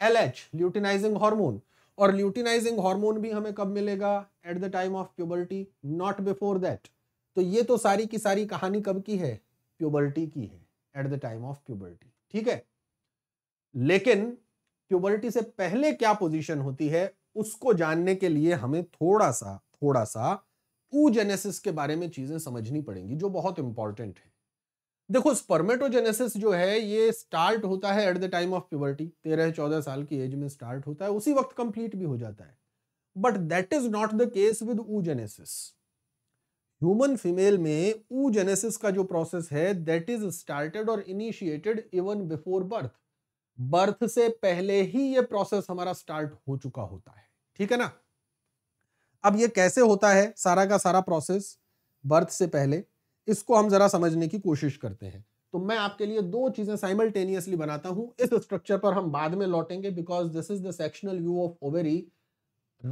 एल एच ल्यूटिनाइजिंग हार्मोन और ल्यूटिनाइजिंग हार्मोन भी हमें कब मिलेगा at the time of puberty not before that तो ये तो सारी की सारी कहानी कब की है प्यूबर्टी की है at the time of puberty ठीक है लेकिन प्यूबर्टी से पहले क्या पोजीशन होती है उसको जानने के लिए हमें थोड़ा सा थोड़ा सा ऊजेनेसिस के बारे में चीजें समझनी पड़ेंगी जो बहुत इंपॉर्टेंट है देखो स्पर्मेटोजेनेसिस जो है ये स्टार्ट होता है at the time of puberty तेरह चौदह साल की एज में स्टार्ट होता है उसी वक्त कंप्लीट भी हो जाता है but that is not the case with oogenesis human female में ऊजेनेसिस का जो प्रोसेस है दैट इज स्टार्टेड और initiated even before birth birth से पहले ही ये प्रोसेस हमारा स्टार्ट हो चुका होता है ठीक है ना अब ये कैसे होता है सारा का सारा प्रोसेस बर्थ से पहले इसको हम जरा समझने की कोशिश करते हैं तो मैं आपके लिए दो चीजें साइमल्टेनियसली बनाता हूं इस स्ट्रक्चर पर हम बाद में लौटेंगे because this is the sectional view of ovary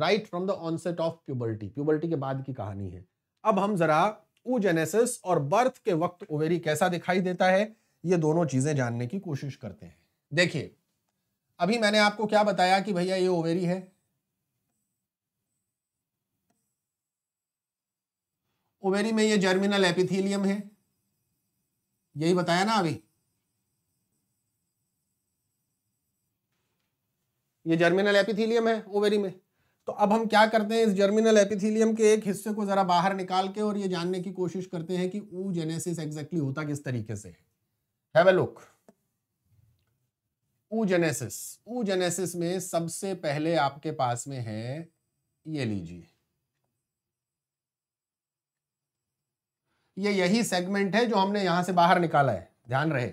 right from the onset of puberty puberty के बाद की कहानी है अब हम जरा ऊजेनेसिस और बर्थ के वक्त ओवेरी कैसा दिखाई देता है ये दोनों चीजें जानने की कोशिश करते हैं देखिए अभी मैंने आपको क्या बताया कि भैया ये ओवेरी है ओवेरी में ये जर्मिनल एपिथीलियम है यही बताया ना अभी ये जर्मिनल एपिथीलियम है ओवेरी में तो अब हम क्या करते हैं इस जर्मिनल एपिथीलियम के एक हिस्से को जरा बाहर निकाल के और ये जानने की कोशिश करते हैं कि ऊ जेनेसिस एग्जैक्टली होता किस तरीके से है have look oogenesis oogenesis में सबसे पहले आपके पास में है ये लीजिए ये यही सेगमेंट है जो हमने यहां से बाहर निकाला है ध्यान रहे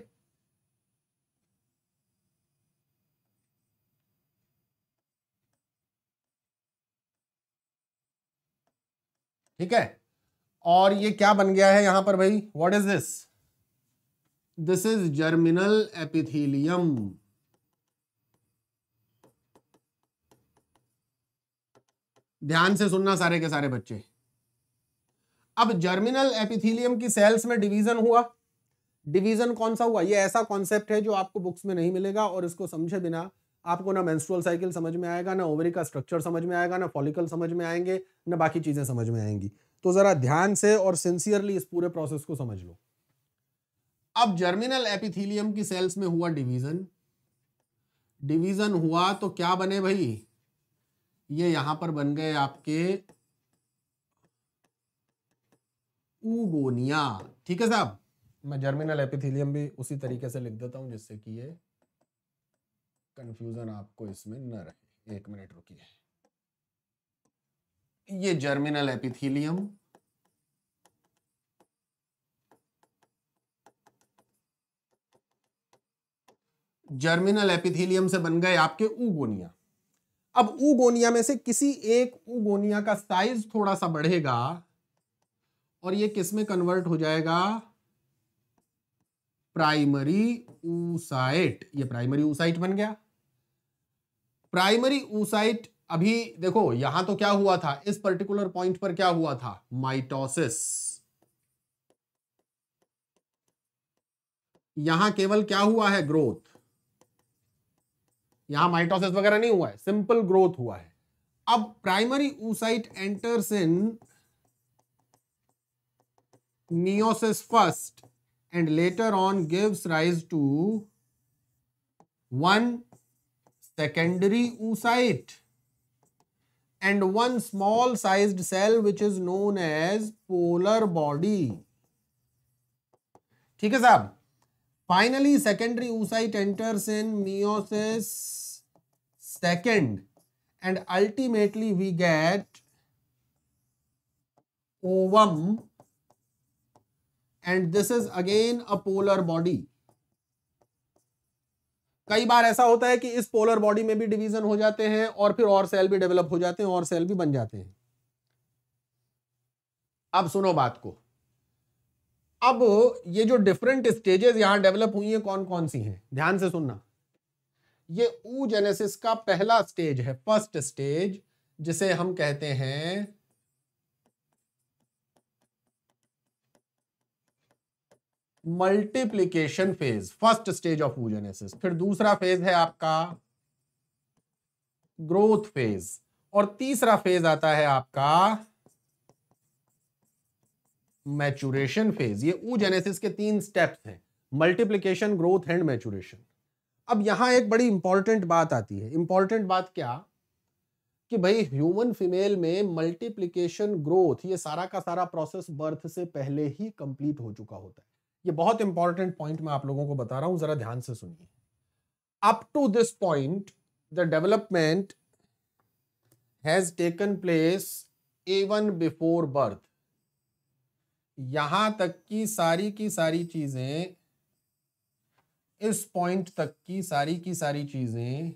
ठीक है और ये क्या बन गया है यहां पर भाई what is this this is germinal epithelium ध्यान से सुनना सारे के सारे बच्चे अब जर्मिनल एपिथीलियम की सेल्स में डिवीजन हुआ डिवीजन कौन सा हुआ ये ऐसा कॉन्सेप्ट है जो आपको बुक्स में नहीं मिलेगा और इसको समझे बिना आपको ना मेंस्ट्रुअल साइकिल समझ में आएगा ना ओवरी का स्ट्रक्चर समझ में आएगा ना फॉलिकल समझ में आएंगे ना बाकी चीज़ें समझ में आएंगी तो ज़रा ध्यान से और सिंसियरली इस पूरे प्रोसेस को समझ लो अब जर्मिनल एपिथीलियम की सेल्स में हुआ डिवीजन डिवीजन हुआ तो क्या बने भाई ये यहां पर बन गए आपके ठीक है साहब मैं जर्मिनल एपिथिलियम भी उसी तरीके से लिख देता हूं जिससे कि ये कंफ्यूजन आपको इसमें न रहे एक मिनट रुकिए ये जर्मिनल एपिथिलियम जर्मिनल एपिथिलियम से बन गए आपके उगोनिया अब उगोनिया में से किसी एक उगोनिया का साइज थोड़ा सा बढ़ेगा और ये किस में कन्वर्ट हो जाएगा प्राइमरी ऊसाइट ये प्राइमरी ऊसाइट बन गया प्राइमरी ऊसाइट अभी देखो यहां तो क्या हुआ था इस पर्टिकुलर पॉइंट पर क्या हुआ था माइटोसिस यहां केवल क्या हुआ है ग्रोथ यहां माइटोसिस वगैरह नहीं हुआ है सिंपल ग्रोथ हुआ है अब primary oocyte enters in meiosis first and later on gives rise to one secondary oocyte and one small sized cell which is known as polar body. ठीक है साहब finally secondary oocyte enters in meiosis second and ultimately we get ovum and this is again a polar body कई बार ऐसा होता है कि इस पोलर बॉडी में भी डिवीजन हो जाते हैं और फिर और सेल भी डेवलप हो जाते हैं और सेल भी बन जाते हैं अब सुनो बात को अब ये जो डिफरेंट स्टेजेस यहां डेवलप हुई हैं कौन कौन सी हैं ध्यान से सुनना ये ऊ जेनेसिस का पहला स्टेज है फर्स्ट स्टेज जिसे हम कहते हैं multiplication phase first stage of oogenesis फिर दूसरा फेज है आपका ग्रोथ फेज और तीसरा फेज आता है आपका मैचुरेशन फेज ये ऊजेनेसिस के तीन स्टेप्स हैं मल्टीप्लीकेशन ग्रोथ एंड मैचुरेशन अब यहां एक बड़ी इंपॉर्टेंट बात आती है इंपॉर्टेंट बात क्या कि भाई ह्यूमन फीमेल में मल्टीप्लीकेशन ग्रोथ ये सारा का सारा प्रोसेस बर्थ से पहले ही कंप्लीट हो चुका होता है ये बहुत इंपॉर्टेंट पॉइंट मैं आप लोगों को बता रहा हूं जरा ध्यान से सुनिए up to this point the development has taken place even before birth यहां तक की सारी की सारी चीजें इस पॉइंट तक की सारी की सारी चीजें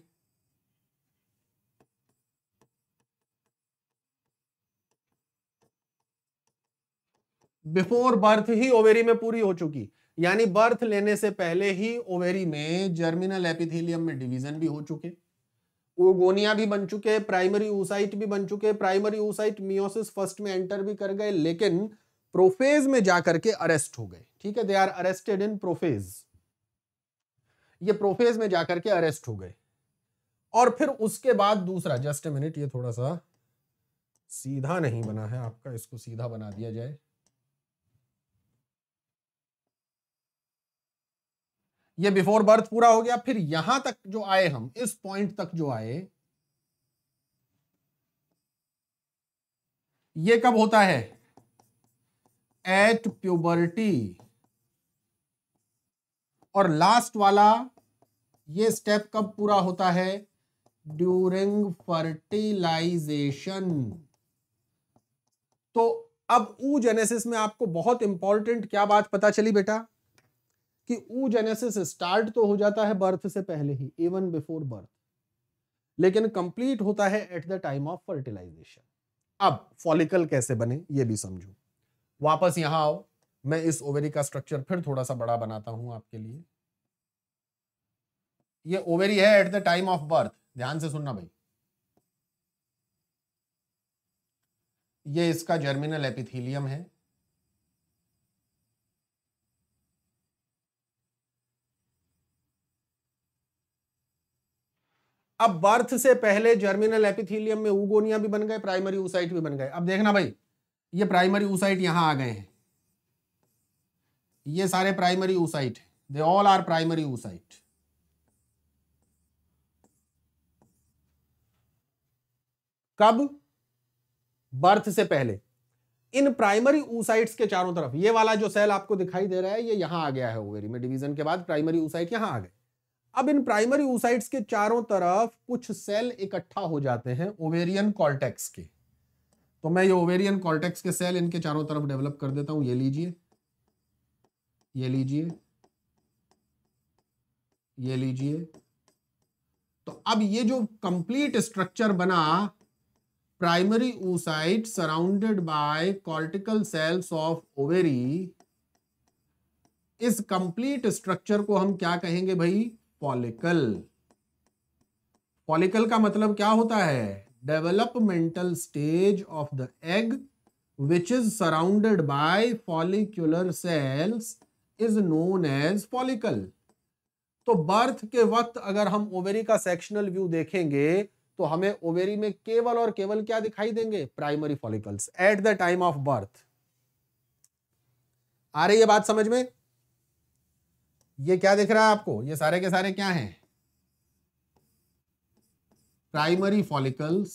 बिफोर बर्थ ही ओवेरी में पूरी हो चुकी यानी बर्थ लेने से पहले ही ओवेरी में जर्मिनल एपिथेलियम में डिवीजन भी हो चुके ओगोनिया भी बन चुके प्राइमरी ऊसाइट भी बन चुके प्राइमरी ऊसाइट मियोसिस फर्स्ट में एंटर भी कर गए लेकिन प्रोफेज में जाकर के अरेस्ट हो गए ठीक है they are arrested in prophase ये प्रोफेज में जाकर के अरेस्ट हो गए और फिर उसके बाद दूसरा जस्ट ए मिनट ये थोड़ा सा सीधा नहीं बना है आपका इसको सीधा बना दिया जाए ये बिफोर बर्थ पूरा हो गया फिर यहां तक जो आए हम इस पॉइंट तक जो आए ये कब होता है एट प्यूबर्टी और लास्ट वाला ये स्टेप कब पूरा होता है ड्यूरिंग फर्टिलाइजेशन तो अब ऊ जेनेसिस में आपको बहुत इंपॉर्टेंट क्या बात पता चली बेटा कि ऊजेनेसिस स्टार्ट तो हो जाता है बर्थ से पहले ही इवन बिफोर बर्थ लेकिन कंप्लीट होता है at the time of fertilization अब फॉलिकल कैसे बने ये भी समझो वापस यहां आओ मैं इस ओवरी का स्ट्रक्चर फिर थोड़ा सा बड़ा बनाता हूं आपके लिए ये ओवेरी है at the time of birth ध्यान से सुनना भाई ये इसका जर्मिनल एपिथीलियम है अब बर्थ से पहले जर्मिनल एपिथीलियम में उगोनिया भी बन गए प्राइमरी ऊसाइट भी बन गए अब देखना भाई ये प्राइमरी ऊसाइट यहां आ गए हैं ये सारे प्राइमरी ऊसाइट है they all are primary oocyte कब बर्थ से पहले इन प्राइमरी ऊसाइट्स के चारों तरफ ये वाला जो सेल आपको दिखाई दे रहा है ये यहां आ गया है ओवेरी में डिवीजन के बाद प्राइमरी ऊसाइट यहां आ गए अब इन प्राइमरी ऊसाइट्स के चारों तरफ कुछ सेल इकट्ठा हो जाते हैं ओवेरियन कॉल्टेक्स के तो मैं ये ओवेरियन कॉल्टेक्स के सेल इनके चारों तरफ डेवलप कर देता हूं ये लीजिए ये लीजिए ये लीजिए तो अब ये जो कंप्लीट स्ट्रक्चर बना primary oocyte surrounded by cortical cells of ovary इस कंप्लीट स्ट्रक्चर को हम क्या कहेंगे भाई फॉलिकल फॉलिकल का मतलब क्या होता है developmental stage of the egg which is surrounded by follicular cells is known as follicle तो बर्थ के वक्त अगर हम ओवेरी का सेक्शनल व्यू देखेंगे तो हमें ओवेरी में केवल और केवल क्या दिखाई देंगे primary follicles at the time of birth आ रही है बात समझ में ये क्या दिख रहा है आपको ये सारे के सारे क्या हैं primary follicles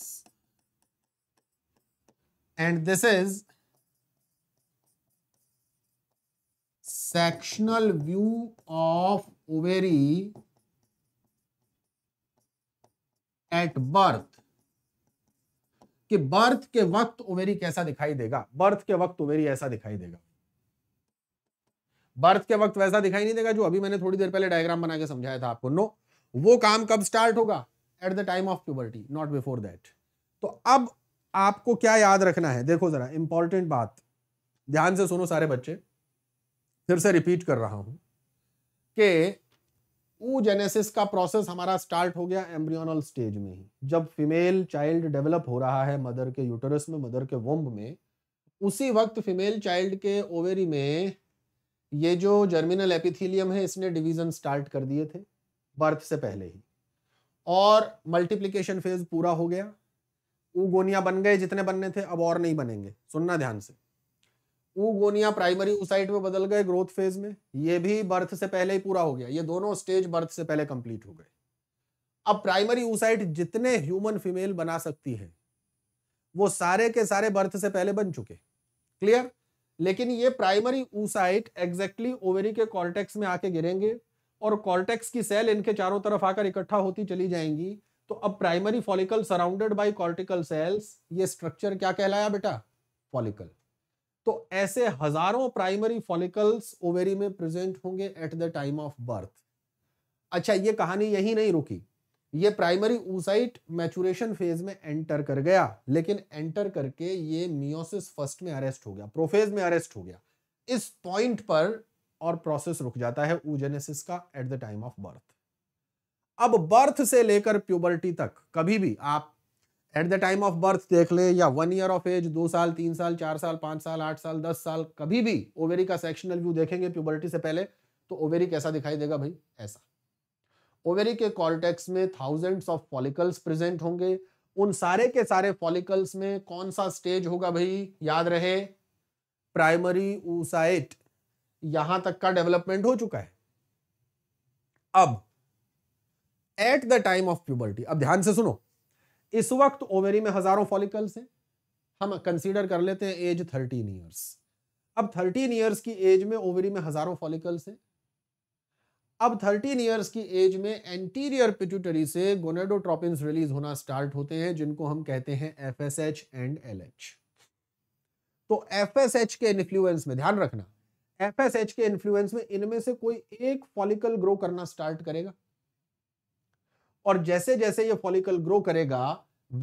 and this is sectional view of ovary at birth कि बर्थ के वक्त ओवेरी कैसा दिखाई देगा बर्थ के वक्त ओवेरी ऐसा दिखाई देगा बर्थ के वक्त वैसा दिखाई नहीं देगा जो अभी मैंने थोड़ी देर पहले डायग्राम बना के समझाया था आपको नो वो काम कब स्टार्ट होगा at the time of puberty not before that तो अब आपको क्या याद रखना है देखो जरा इंपॉर्टेंट बात ध्यान से सुनो सारे बच्चे फिर से रिपीट कर रहा हूं कि जेनेसिस का प्रोसेस हमारा स्टार्ट हो गया एम्ब्रियोनल स्टेज में ही जब फीमेल चाइल्ड डेवलप हो रहा है मदर के यूटरस में मदर के वम्ब में उसी वक्त फीमेल चाइल्ड के ओवेरी में ये जो जर्मिनल एपिथीलियम है इसने डिवीजन स्टार्ट कर दिए थे बर्थ से पहले ही और मल्टीप्लिकेशन फेज पूरा हो गया ऊगोनिया बन गए जितने बनने थे अब और नहीं बनेंगे सुनना ध्यान से ऊगोनिया प्राइमरी उसाइट में बदल गए ग्रोथ फेज में ये भी बर्थ से पहले ही पूरा हो गया ये दोनों स्टेज बर्थ से पहले कंप्लीट हो गए अब प्राइमरी उइट जितने ह्यूमन फीमेल बना सकती है वो सारे के सारे बर्थ से पहले बन चुके क्लियर लेकिन ये प्राइमरी ऊसाइट एग्जैक्टली ओवेरी के कॉर्टेक्स में आके गिरेंगे और कॉर्टेक्स की सेल इनके चारों तरफ आकर इकट्ठा होती चली जाएंगी तो अब primary follicle surrounded by cortical cells ये स्ट्रक्चर क्या कहलाया बेटा फॉलिकल तो ऐसे हजारों प्राइमरी फॉलिकल्स ओवेरी में प्रेजेंट होंगे at the time of birth अच्छा ये कहानी यही नहीं रुकी ये प्राइमरी ऊसाइट मैचुरेशन फेज में एंटर कर गया लेकिन एंटर करके ये मियोसिस फर्स्ट में अरेस्ट हो गया प्रोफेज में अरेस्ट हो गया इस पॉइंट पर और प्रोसेस रुक जाता है ऊजेनेसिस का at the time of birth अब बर्थ से लेकर प्यूबर्टी तक कभी भी आप at the time of birth देख ले या वन ईयर ऑफ एज दो साल तीन साल चार साल पांच साल आठ साल दस साल कभी भी ओवेरी का सेक्शनल व्यू देखेंगे प्यूबर्टी से पहले तो ओवेरी कैसा दिखाई देगा भाई ऐसा ओवेरी के कॉर्टेक्स में थाउजेंड्स ऑफ फॉलिकल्स प्रेजेंट होंगे उन सारे के सारे फॉलिकल्स में कौन सा स्टेज होगा भाई याद रहे प्राइमरी ऊसाइट यहां तक का डेवलपमेंट हो चुका है अब at the time of puberty अब ध्यान से सुनो इस वक्त ओवेरी में हजारों फॉलिकल्स हैं हम कंसीडर कर लेते हैं एज थर्टीन ईयर्स अब थर्टीन ईयर्स की एज में ओवरी में हजारों फॉलिकल्स हैं अब 13 ईयर्स की एज में एंटीरियर पिट्यूटरी से गोनेडोट्रोपिन रिलीज होना स्टार्ट होते हैं जिनको हम कहते हैं F S H and L H तो एफ एस एच के इन्फ्लुएंस में ध्यान रखना एफ एस एच के इन्फ्लुएंस में इनमें से कोई एक फॉलिकल ग्रो करना स्टार्ट करेगा और जैसे जैसे ये फॉलिकल ग्रो करेगा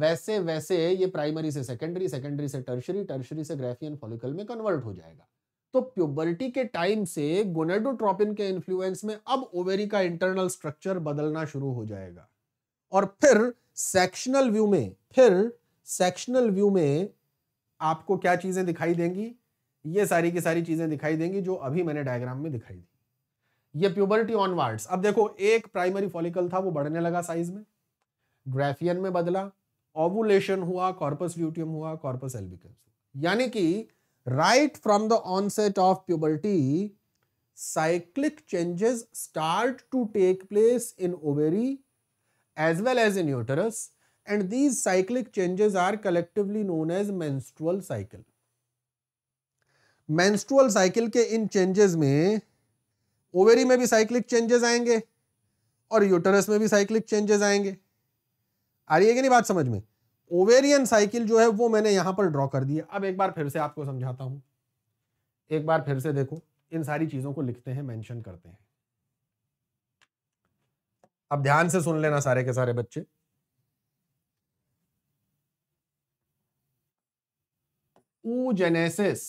वैसे वैसे ये प्राइमरी से सेकेंडरी सेकेंडरी से टर्शरी टर्शरी से ग्रेफियन फॉलिकल में कन्वर्ट हो जाएगा तो प्यूबर्टी के टाइम से गोनेडोट्रोपिन के इन्फ्लुएंस में अब ओवेरी का इंटरनल स्ट्रक्चर बदलना शुरू हो जाएगा और फिर सेक्शनल व्यू में फिर सेक्शनल व्यू में आपको क्या चीजें दिखाई देंगी ये सारी की सारी चीजें दिखाई देंगी जो अभी मैंने डायग्राम में दिखाई दी ये प्यूबर्टी ऑनवर्ड्स अब देखो एक प्राइमरी फॉलिकल था वो बढ़ने लगा साइज में ग्राफियन में बदला ओवुलेशन हुआ कॉर्पस ल्यूटियम हुआ कॉर्पस एल्बिकस यानी कि right from the onset of puberty cyclic changes start to take place in ovary as well as in uterus and these cyclic changes are collectively known as menstrual cycle menstrual cycle के इन changes में ओवेरी में भी cyclic changes आएंगे और यूटरस में भी cyclic changes आएंगे आ रही है कि नहीं बात समझ में ओवेरियन साइकिल जो है वो मैंने यहां पर ड्रॉ कर दी है अब एक बार फिर से आपको समझाता हूं एक बार फिर से देखो इन सारी चीज़ों को लिखते हैं मेंशन करते हैं अब ध्यान से सुन लेना सारे के सारे बच्चे oogenesis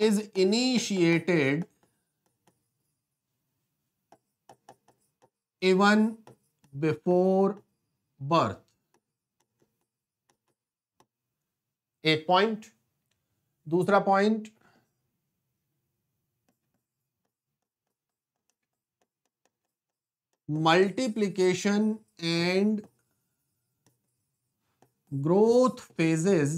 is initiated even before birth. एक पॉइंट दूसरा point Multiplication and growth phases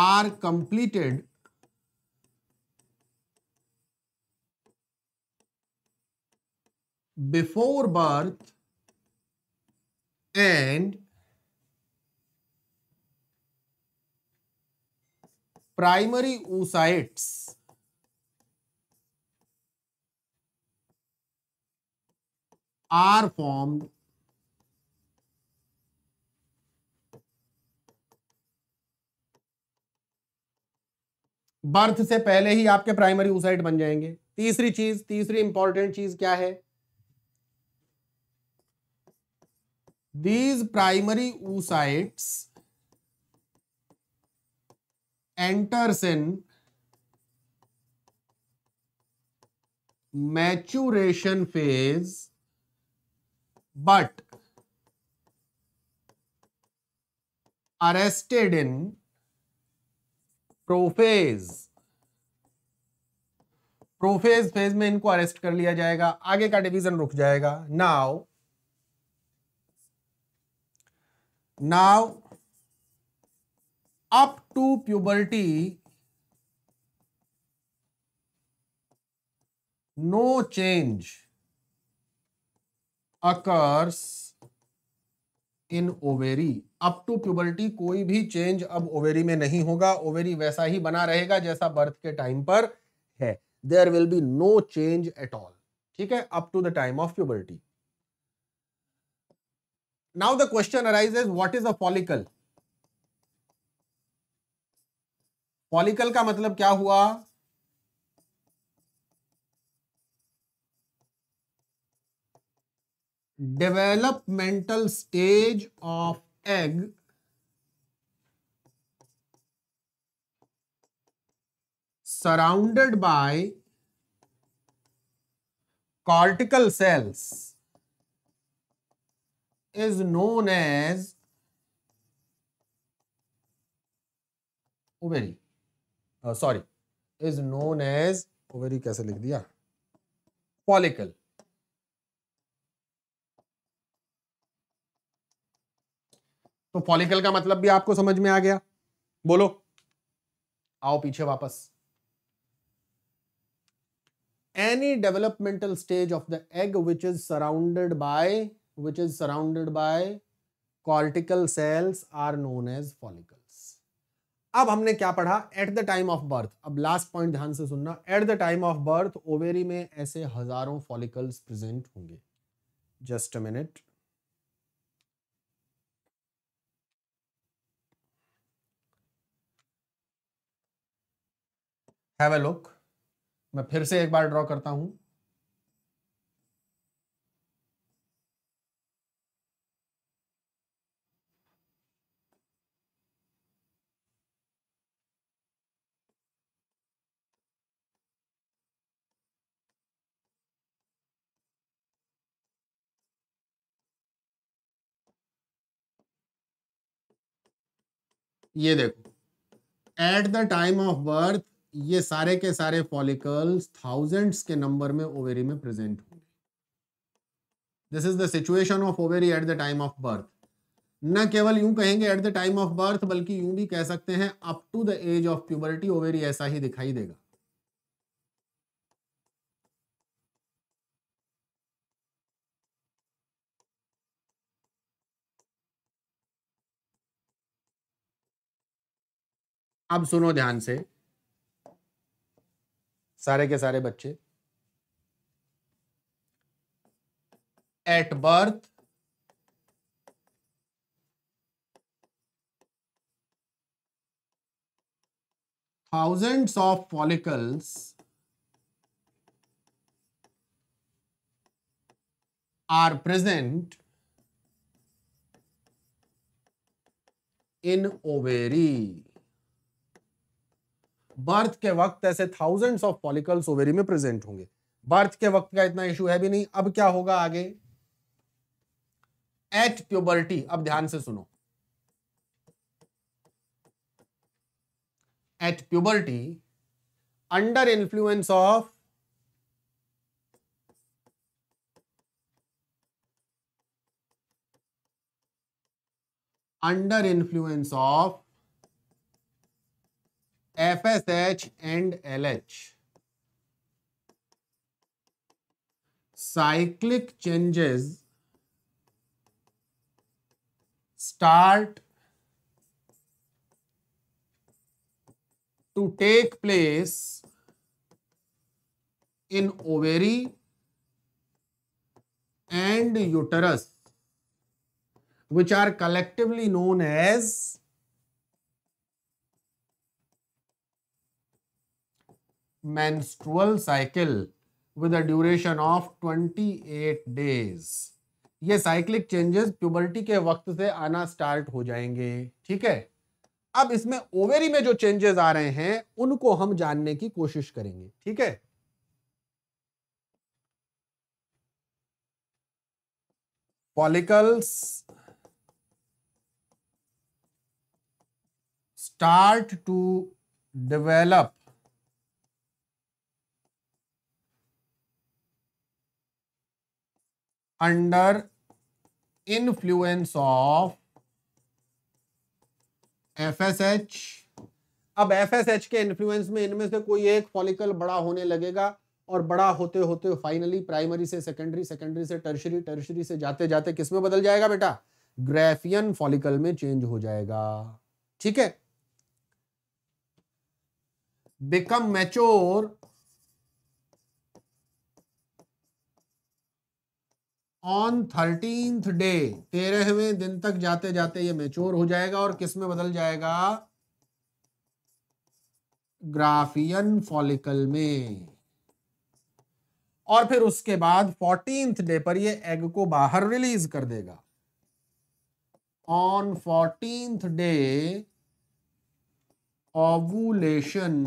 are completed before birth and primary oocytes are formed birth से पहले ही आपके प्राइमरी ऊसाइट बन जाएंगे तीसरी चीज तीसरी इंपॉर्टेंट चीज क्या है these primary oocytes enters in maturation phase but arrested in prophase prophase phase में इनको अरेस्ट कर लिया जाएगा आगे का डिवीजन रुक जाएगा now now up to puberty no change occurs in ovary up to puberty कोई भी चेंज अब ओवेरी में नहीं होगा ओवेरी वैसा ही बना रहेगा जैसा बर्थ के टाइम पर है there will be no change at all ठीक है up to the time of puberty now the question arises what is a follicle follicle का मतलब क्या हुआ developmental stage of egg surrounded by cortical cells is known as ovary sorry is known as as कैसे लिख दिया फॉलिकल तो फॉलिकल का मतलब भी आपको समझ में आ गया बोलो आओ पीछे वापस any developmental stage of the egg which is surrounded by which is surrounded by cortical cells are known as follicles अब हमने क्या पढ़ा at the time of birth अब लास्ट पॉइंट ध्यान से सुनना at the time of birth ovary में ऐसे हजारों फॉलिकल्स प्रेजेंट होंगे just a minute have a look मैं फिर से एक बार ड्रॉ करता हूं ये देखो at the time of birth ये सारे के सारे फॉलिकल्स थाउजेंड्स के नंबर में ओवेरी में प्रेजेंट होंगे this is the situation of ovary at the time of birth न केवल यूं कहेंगे at the time of birth बल्कि यूं भी कह सकते हैं up to the age of puberty ovary ऐसा ही दिखाई देगा अब सुनो ध्यान से सारे के सारे बच्चे at birth thousands of follicles are present in ovary birth के वक्त ऐसे थाउजेंड्स ऑफ पॉलिकल्स ओवेरी में प्रेजेंट होंगे बर्थ के वक्त का इतना इश्यू है भी नहीं अब क्या होगा आगे एट प्यूबर्टी अब ध्यान से सुनो at puberty under influence of under influence of FSH and LH. Cyclic changes start to take place in ovary and uterus which are collectively known as menstrual cycle with duration of twenty 28 days ये साइक्लिक चेंजेस प्यूबर्टी के वक्त से आना स्टार्ट हो जाएंगे ठीक है अब इसमें ओवेरी में जो चेंजेस आ रहे हैं उनको हम जानने की कोशिश करेंगे ठीक है follicles start to develop under influence of FSH अब FSH के इन्फ्लुएंस में इनमें से कोई एक फॉलिकल बड़ा होने लगेगा और बड़ा होते होते फाइनली प्राइमरी से सेकेंडरी सेकेंडरी से टर्शरी टर्शरी से जाते जाते किस में बदल जाएगा बेटा ग्रेफियन फॉलिकल में चेंज हो जाएगा ठीक है become mature on thirteenth day तेरहवें दिन तक जाते जाते ये मेच्योर हो जाएगा और किस में बदल जाएगा ग्राफियन फॉलिकल में और फिर उसके बाद फोर्टींथ डे पर ये एग को बाहर रिलीज कर देगा on fourteenth day ovulation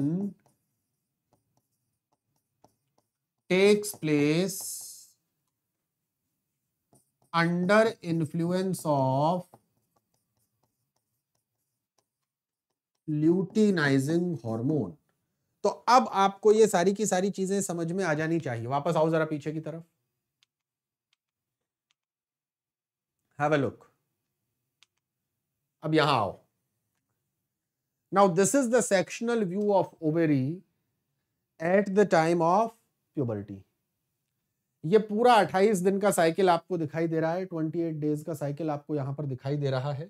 takes place under influence of luteinizing hormone तो अब आपको ये सारी की सारी चीजें समझ में आ जानी चाहिए वापस आओ जरा पीछे की तरफ हैव अ लुक अब यहां आओ now this is the sectional view of ovary at the time of puberty ये पूरा 28 दिन का साइकिल आपको दिखाई दे रहा है 28 डेज का साइकिल आपको यहाँ पर दिखाई दे रहा है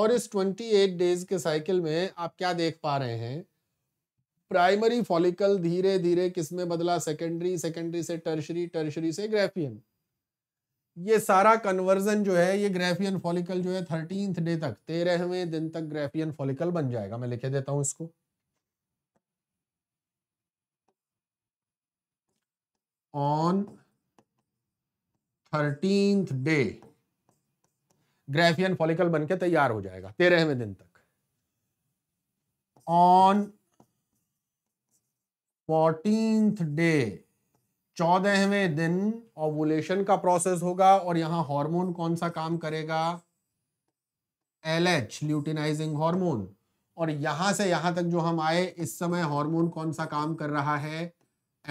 और इस 28 डेज के साइकिल में आप क्या देख पा रहे हैं प्राइमरी फॉलिकल धीरे धीरे किसमें बदला सेकेंडरी सेकेंडरी से टर्शरी टर्शरी से ग्रेफियन ये सारा कन्वर्जन जो है ये ग्रेफियन फॉलिकल जो है थर्टींथ डे तक तेरहवें दिन तक ग्रेफियन फॉलिकल बन जाएगा मैं लिखे देता हूं इसको on thirteenth day Graafian follicle बनके तैयार हो जाएगा तेरहवें दिन तक ऑन फोर्टींथ डे चौदहवें दिन ओवुलेशन का प्रोसेस होगा और यहां हार्मोन कौन सा काम करेगा एलएच ल्यूटिनाइजिंग हार्मोन और यहां से यहां तक जो हम आए इस समय हार्मोन कौन सा काम कर रहा है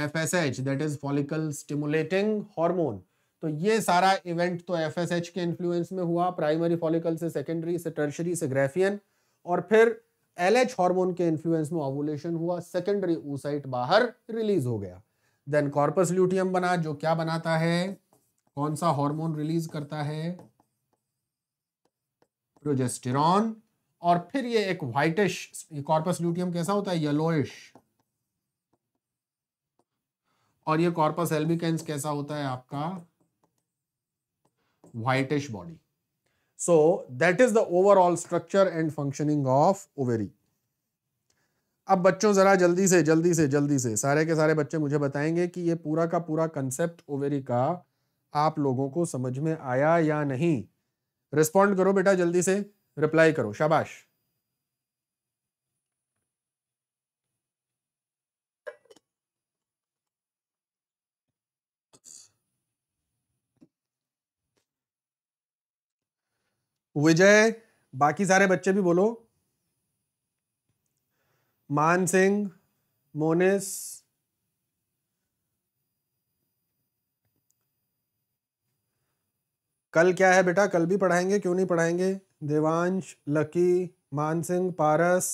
F S H that is follicle stimulating hormone तो ये सारा इवेंट तो एफ के इन्फ्लुएंस में हुआ प्राइमरी फॉलिकल से सेकेंडरी से टर्शरी से ग्रेफियन और फिर एल एच हॉर्मोन के इन्फ्लुएंस में ओवुलेशन हुआ सेकेंडरी ऊसाइट बाहर रिलीज हो गया देन कॉर्पस ल्यूटियम बना जो क्या बनाता है कौन सा हार्मोन रिलीज करता है प्रोजेस्टेरॉन और फिर ये एक व्हाइटिश कॉर्पस ल्यूटियम कैसा होता है येलोइश और ये कॉर्पस एल्बिकेंस कैसा होता है आपका whitish body. So that is the overall structure and functioning of ovary. अब बच्चों ज़रा जल्दी से जल्दी से जल्दी से सारे के सारे बच्चे मुझे बताएंगे कि ये पूरा का पूरा कंसेप्ट ओवेरी का आप लोगों को समझ में आया या नहीं रिस्पॉन्ड करो बेटा जल्दी से रिप्लाई करो शाबाश विजय बाकी सारे बच्चे भी बोलो मान सिंह मोनिस कल क्या है बेटा कल भी पढ़ाएंगे क्यों नहीं पढ़ाएंगे देवांश लकी मान सिंह पारस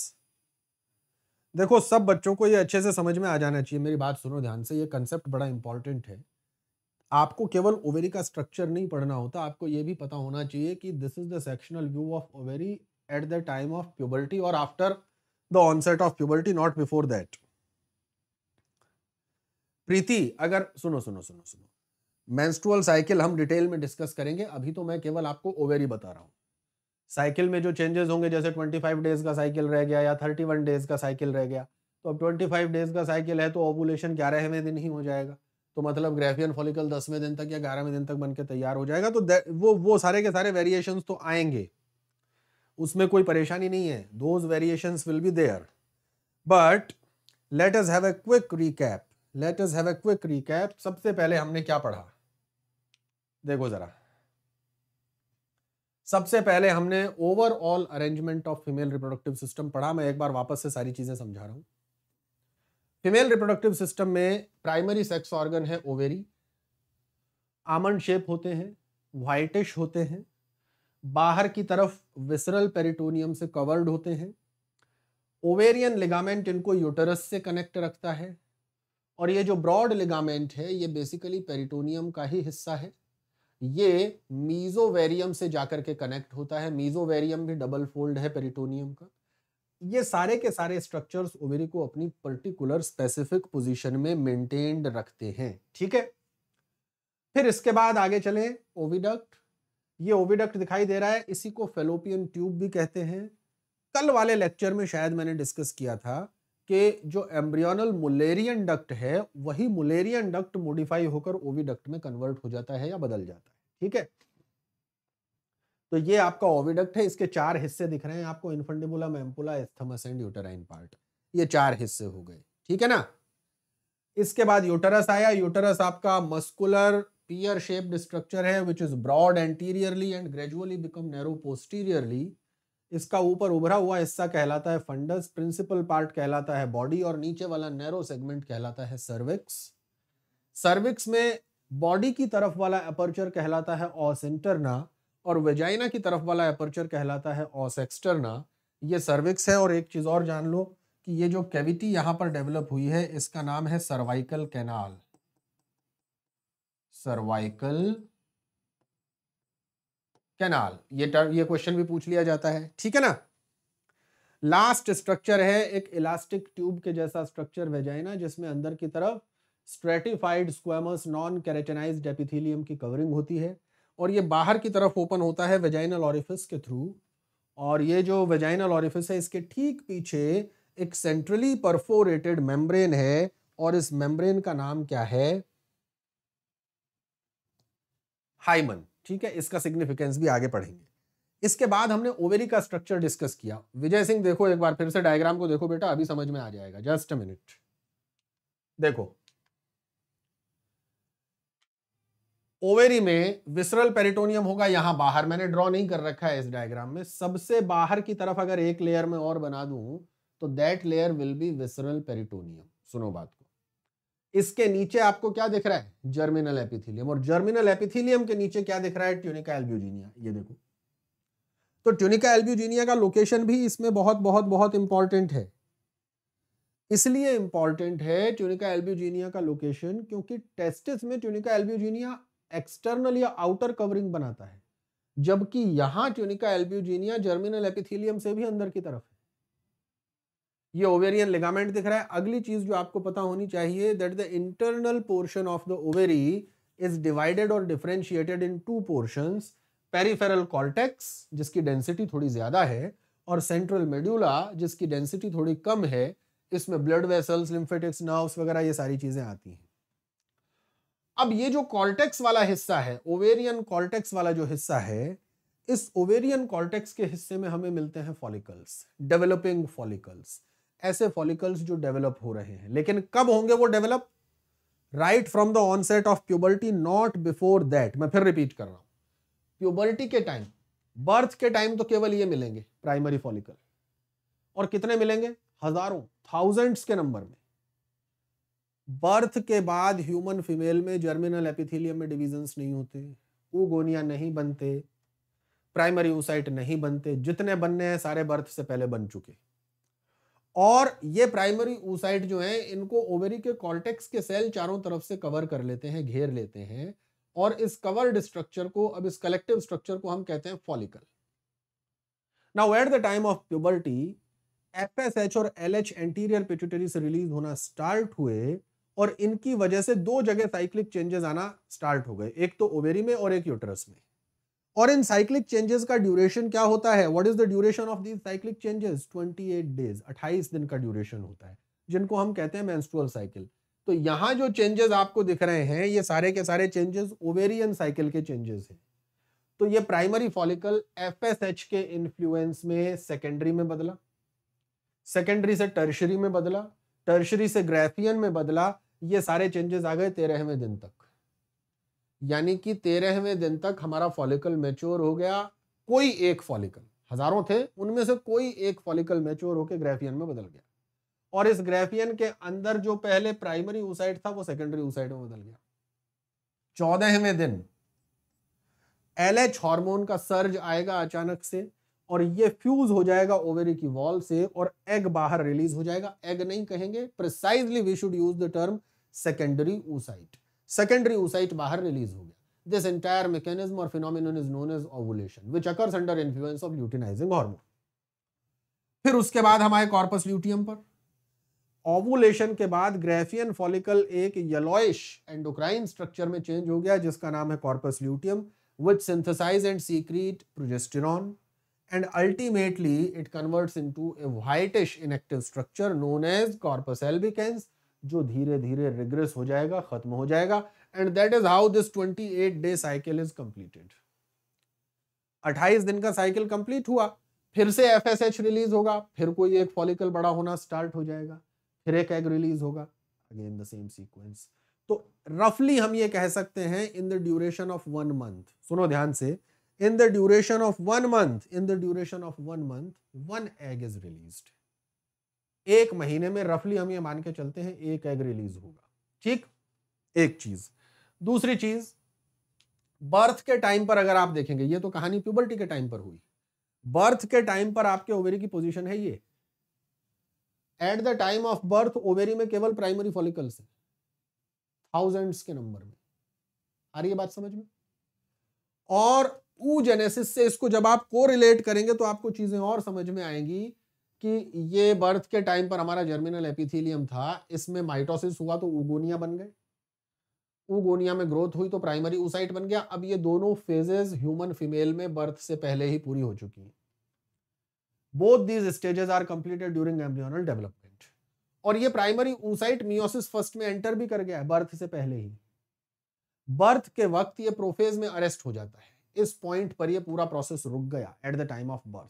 देखो सब बच्चों को ये अच्छे से समझ में आ जाना चाहिए मेरी बात सुनो ध्यान से ये कंसेप्ट बड़ा इंपॉर्टेंट है आपको केवल ओवेरी का स्ट्रक्चर नहीं पढ़ना होता आपको ये भी पता होना चाहिए कि this is the sectional view of ovary at the time of puberty और after the onset of puberty not before that Preeti अगर सुनो सुनो सुनो सुनो मैंस्टुअल साइकिल हम डिटेल में डिस्कस करेंगे अभी तो मैं केवल आपको ओवेरी बता रहा हूँ साइकिल में जो चेंजेस होंगे जैसे 25 डेज का साइकिल रह गया या 31 डेज का साइकिल रह गया तो अब 25 डेज का साइकिल है तो ओवुलेशन ग्यारहवें दिन ही हो जाएगा तो मतलब ग्रेफियन फॉलिकल दसवें दिन तक या ग्यारहवें दिन तक बन के तैयार हो जाएगा तो वो वो सारे के सारे वेरिएशन तो आएंगे उसमें कोई परेशानी नहीं है those variation will be there but let's have a quick recap let's have a quick recap सबसे पहले हमने क्या पढ़ा देखो जरा सबसे पहले हमने overall arrangement of female reproductive system पढ़ा मैं एक बार वापस से सारी चीजें समझा रहा हूं फीमेल रिप्रोडक्टिव सिस्टम में प्राइमरी सेक्स ऑर्गन है ओवेरी आमंड शेप होते हैं वाइटिश होते हैं बाहर की तरफ विसरल पेरिटोनियम से कवर्ड होते हैं ओवेरियन लिगामेंट इनको यूटरस से कनेक्ट रखता है और ये जो ब्रॉड लिगामेंट है ये बेसिकली पेरिटोनियम का ही हिस्सा है ये मीजोवेरियम से जाकर के कनेक्ट होता है मीजोवेरियम भी डबल फोल्ड है पेरिटोनियम का ये सारे के सारे स्ट्रक्चर्स ओवेरी को अपनी पर्टिकुलर स्पेसिफिक पोजीशन में मेंटेन्ड रखते हैं ठीक है फिर इसके बाद आगे चले ओविडक्ट ये ओविडक्ट दिखाई दे रहा है इसी को फेलोपियन ट्यूब भी कहते हैं कल वाले लेक्चर में शायद मैंने डिस्कस किया था कि जो एम्ब्रियोनल मुलेरियन डक्ट है वही मुलेरियन डक्ट मोडिफाई होकर ओविडक्ट में कन्वर्ट हो जाता है या बदल जाता है ठीक है तो ये आपका ओविडक्ट है इसके चार हिस्से दिख रहे हैं आपको infundibula ampulla isthmus and uterine part ये चार हिस्से हो गए ठीक है ना इसके बाद यूटरस आया यूटरस आपका मस्कुलर पियर शेप्ड स्ट्रक्चर है which is broad anteriorly and gradually become narrow posteriorly इसका ऊपर उभरा हुआ हिस्सा कहलाता है फंडस प्रिंसिपल पार्ट कहलाता है बॉडी और नीचे वाला नैरो सेगमेंट कहलाता है सर्विक्स सर्विक्स में बॉडी की तरफ वाला अपर्चर कहलाता है ऑस इंटरना और वेजाइना की तरफ वाला एपर्चर कहलाता है ऑस एक्सटर्ना ये सर्विक्स है और एक चीज़ और जान लो कि ये जो कैविटी यहां पर डेवलप हुई है इसका नाम है सर्वाइकल कैनाल सर्वाइकल कैनाल ये टर्म ये क्वेश्चन भी पूछ लिया जाता है ठीक है ना लास्ट स्ट्रक्चर है एक इलास्टिक ट्यूब के जैसा स्ट्रक्चर वेजाइना जिसमें अंदर की तरफ stratified squamous non keratinized epithelium की कवरिंग होती है और ये बाहर की तरफ ओपन होता है वेजाइनल ऑरिफिस के थ्रू और ये जो वेजाइनल ऑरिफिस है इसके ठीक पीछे एक सेंट्रली परफोरेटेड मेम्ब्रेन है और इस मेम्ब्रेन का नाम क्या है हाइमन ठीक है इसका सिग्निफिकेंस भी आगे पढ़ेंगे इसके बाद हमने ओवेरी का स्ट्रक्चर डिस्कस किया विजय सिंह देखो एक बार फिर से डायग्राम को देखो बेटा अभी समझ में आ जाएगा जस्ट अ मिनट देखो ओवेरी में विसरल पेरिटोनियम होगा यहां बाहर मैंने ड्रॉ नहीं कर रखा है इस डायग्राम में सबसे बाहर की तरफ अगर एक लेयर में और बना दू तो that layer will be visceral peritoneum सुनो बात को इसके नीचे आपको क्या दिख रहा है जर्मिनल एपिथिलियम और जर्मिनल एपिथिलियम के नीचे क्या दिख रहा है ट्यूनिका एल्ब्यूजीनिया ये देखो तो ट्यूनिका एल्ब्यूजीनिया का लोकेशन भी इसमें बहुत बहुत बहुत इंपॉर्टेंट है इसलिए इंपॉर्टेंट है ट्यूनिका एल्ब्यूजीनिया का लोकेशन क्योंकि टेस्टिस में ट्यूनिका एल्ब्यूजीनिया एक्सटर्नल या आउटर कवरिंग बनाता है जबकि यहां ट्यूनिका एल्ब्यूजीनिया जर्मिनल एपिथिलियम से भी अंदर की तरफ है ये ओवेरियन लिगामेंट दिख रहा है अगली चीज जो आपको पता होनी चाहिए that the internal portion of the ovary is divided और differentiated in two portion peripheral cortex जिसकी डेंसिटी थोड़ी ज्यादा है और सेंट्रल मेड्यूला जिसकी डेंसिटी थोड़ी कम है इसमें ब्लड वेसल्स लिम्फेटिक्स नर्व्स वगैरह ये सारी चीजें आती हैं अब ये जो कॉल्टेक्स वाला हिस्सा है ओवेरियन कॉल्टेक्स वाला जो हिस्सा है इस ओवेरियन कॉल्टेक्स के हिस्से में हमें मिलते हैं फॉलिकल्स डेवलपिंग फॉलिकल्स ऐसे फॉलिकल्स जो डेवलप हो रहे हैं लेकिन कब होंगे वो develop right from the onset of puberty not before that मैं फिर रिपीट कर रहा हूं प्यूबर्टी के टाइम बर्थ के टाइम तो केवल ये मिलेंगे प्राइमरी फॉलिकल और कितने मिलेंगे हजारों थाउजेंड्स के नंबर में बर्थ के बाद ह्यूमन फीमेल में जर्मिनल एपिथेलियम में डिविजन्स नहीं होते ऊगोनिया नहीं बनते प्राइमरी ओसाइट नहीं बनते जितने बनने हैं सारे बर्थ से पहले बन चुके और ये प्राइमरी ऊसाइट जो है इनको ओवेरी के कॉर्टेक्स के सेल चारों तरफ से कवर कर लेते हैं घेर लेते हैं और इस कवर्ड स्ट्रक्चर को अब इस कलेक्टिव स्ट्रक्चर को हम कहते हैं follicle now at the time of puberty F और एल एच एंटीरियर पिट्यूटरी से रिलीज होना स्टार्ट हुए और इनकी वजह से दो जगह साइक्लिक चेंजेस आना स्टार्ट हो गए एक तो ओवेरी में और एक यूटरस में और इन साइक्लिक चेंजेस का ड्यूरेशन क्या होता है what is the duration of these cyclic changes 28 days 28 दिन का ड्यूरेशन होता है जिनको हम कहते हैं मेंस्ट्रुअल साइकिल तो यहाँ जो चेंजेस आपको दिख रहे हैं ये सारे के सारे चेंजेस ओवेरियन साइकिल के चेंजेस हैं तो ये प्राइमरी फॉलिकल एफ के इन्फ्लुएंस में सेकेंडरी में बदला सेकेंडरी से टर्शरी में बदला टर्शरी से ग्रेफियन में बदला ये सारे चेंजेस आ गए तेरहवें दिन तक यानी कि तेरहवें दिन तक हमारा फॉलिकल मेच्योर हो गया कोई एक फॉलिकल हजारों थे उनमें से कोई एक फॉलिकल मेच्योर होकर ग्रेफियन में बदल गया और इस ग्रेफियन के अंदर जो पहले प्राइमरी ऊसाइड था वो सेकेंडरी ऊसाइड में बदल गया चौदहवें दिन एल एच हॉर्मोन का सर्ज आएगा अचानक से और ये फ्यूज हो जाएगा ओवेरी की वॉल से और एग बाहर रिलीज हो जाएगा एग नहीं कहेंगे precisely we should use the term secondary oocyte secondary oocyte बाहर रिलीज हो गया दिस एंटायर मैकेनिज्म और phenomenon is known as ovulation which occurs under influence of luteinizing hormone फिर उसके बाद हमारे कॉर्पस ल्यूटियम पर ओवुलेशन के बाद ग्रेफियन फॉलिकल एक येलोइश एंडोक्राइन स्ट्रक्चर में चेंज हो गया जिसका नाम है corpus luteum which synthesize and secrete progesterone and ultimately it converts into a whitish inactive structure known as corpus albicans जो धीरे धीरे रिग्रेस हो जाएगा खत्म हो जाएगा and that is how this 28 day cycle is completed 28 दिन का साइकिल कंप्लीट हुआ फिर से एफएसएच रिलीज होगा फिर कोई एक फॉलिकल बड़ा होना स्टार्ट हो जाएगा फिर एक एग रिलीज होगा अगेन द सेम सीक्वेंस तो रफली हम ये कह सकते हैं in the duration of one month सुनो ध्यान से in the duration of one month in the duration of one month one egg is released एक महीने में रफली हम ये मान के चलते हैं एक एग रिलीज होगा ठीक एक चीज दूसरी चीज बर्थ के टाइम पर अगर आप देखेंगे ये तो कहानी प्यूबर्टी के टाइम पर हुई बर्थ के टाइम पर आपके ओवेरी की पोजीशन है ये at the time of birth ovary में केवल प्राइमरी फॉलिकल्स है थाउजेंड्स के नंबर में आ रही है बात समझ में और ऊ जेनेसिस से इसको जब आप को रिलेट करेंगे तो आपको चीजें और समझ में आएंगी कि ये बर्थ के टाइम पर हमारा जर्मिनल एपिथीलियम था इसमें माइटोसिस हुआ तो उगोनिया बन गए उगोनिया में ग्रोथ हुई तो प्राइमरी उसाइट बन गया अब ये दोनों फेजेस ह्यूमन फीमेल में बर्थ से पहले ही पूरी हो चुकी हैं both these stages are completed during embryonal development और ये प्राइमरी ऊसाइट मियोसिस फर्स्ट में एंटर भी कर गया है बर्थ से पहले ही बर्थ के वक्त ये प्रोफेज में अरेस्ट हो जाता है इस पॉइंट पर ये पूरा प्रोसेस रुक गया at the time of birth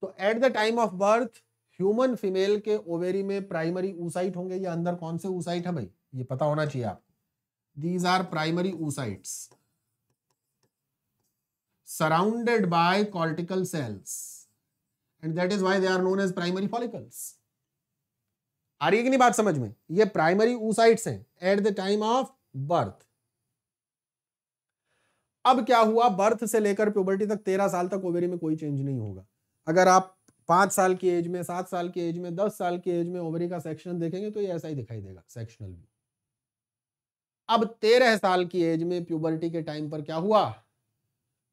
तो at the time of birth human female के ओवेरी में प्राइमरी ऊसाइट होंगे या अंदर कौन से ऊसाइट है भाई ये पता होना चाहिए आपको these are primary oocytes surrounded by cortical cells and that is why they are known as primary follicles आ रही है कि नहीं बात समझ में ये प्राइमरी ऊसाइट्स हैं at the time of birth अब क्या हुआ बर्थ से लेकर प्योबर्टी तक तेरह साल तक ओवेरी में कोई चेंज नहीं होगा अगर आप पांच साल की एज में सात साल की एज में दस साल की एज में ओवरी का सेक्शन देखेंगे तो ये ऐसा ही दिखाई देगा सेक्शनल भी अब तेरह साल की एज में प्यूबर्टी के टाइम पर क्या हुआ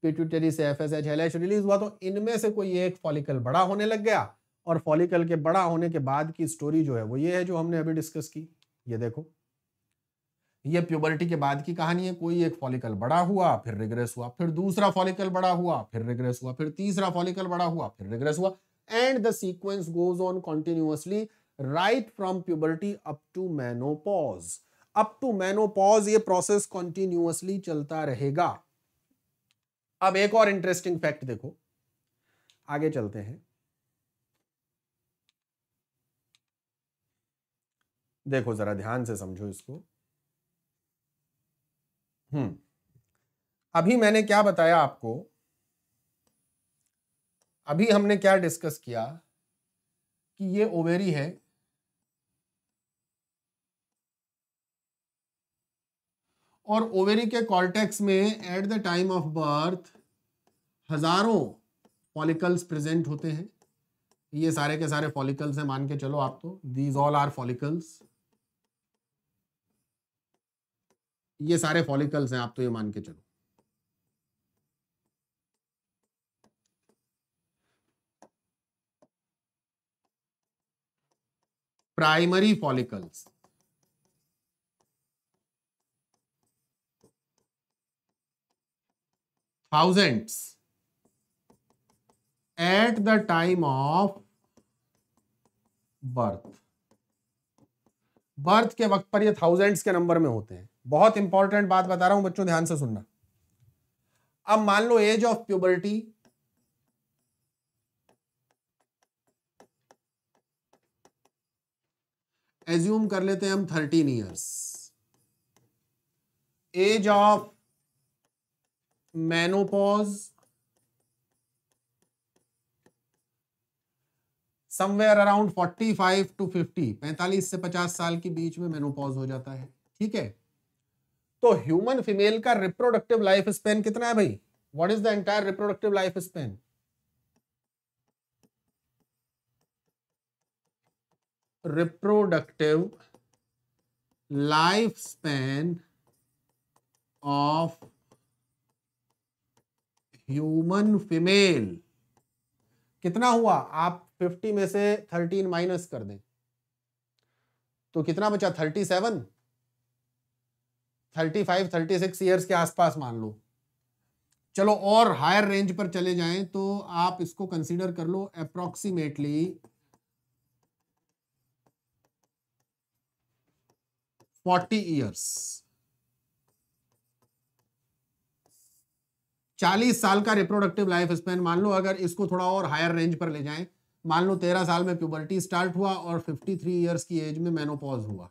पिट्यूटरी से F S H L H release हुआ तो इनमें से कोई एक फॉलिकल बड़ा होने लग गया और फॉलिकल के बड़ा होने के बाद की स्टोरी जो है वो ये है जो हमने अभी डिस्कस की ये देखो ये प्यूबर्टी के बाद की कहानी है कोई एक फॉलिकल बड़ा हुआ फिर रिग्रेस हुआ फिर दूसरा फॉलिकल बड़ा हुआ फिर रिग्रेस हुआ फिर तीसरा फॉलिकल बड़ा हुआ फिर रिग्रेस हुआ and the sequence goes on continuously right from puberty up to menopause up to menopause ये प्रोसेस कॉन्टिन्यूसली चलता रहेगा अब एक और इंटरेस्टिंग फैक्ट देखो आगे चलते हैं देखो जरा ध्यान से समझो इसको हम्म अभी मैंने क्या बताया आपको अभी हमने क्या डिस्कस किया कि ये ओवेरी है और ओवेरी के कॉर्टेक्स में at the time of birth हजारों फॉलिकल्स प्रेजेंट होते हैं ये सारे के सारे फॉलिकल्स हैं मान के चलो आप तो दीज ऑल आर फॉलिकल्स ये सारे फॉलिकल्स हैं आप तो ये मान के चलो primary follicles thousands at the time of birth birth के वक्त पर ये थाउजेंड्स के नंबर में होते हैं बहुत इंपॉर्टेंट बात बता रहा हूं बच्चों ध्यान से सुनना अब मान लो एज ऑफ प्यूबर्टी एज्यूम कर लेते हैं हम thirteen years age of menopause somewhere around forty five to fifty पैंतालीस से पचास साल के बीच में मेनोपॉज हो जाता है ठीक है तो ह्यूमन फीमेल का रिप्रोडक्टिव लाइफ स्पेन कितना है भाई what is the entire reproductive life span reproductive life span of human female कितना हुआ आप 50 में से 13 माइनस कर दें तो कितना बचा 37 thirty five thirty six years के आसपास मान लो चलो और हायर रेंज पर चले जाएं तो आप इसको कंसीडर कर लो अप्रोक्सीमेटली फोर्टी ईयर्स चालीस साल का रिप्रोडक्टिव लाइफ स्पेन मान लो अगर इसको थोड़ा और हायर रेंज पर ले जाएं मान लो तेरह साल में प्यूबर्टी स्टार्ट हुआ और फिफ्टी थ्री ईयर्स की एज में मेनोपॉज हुआ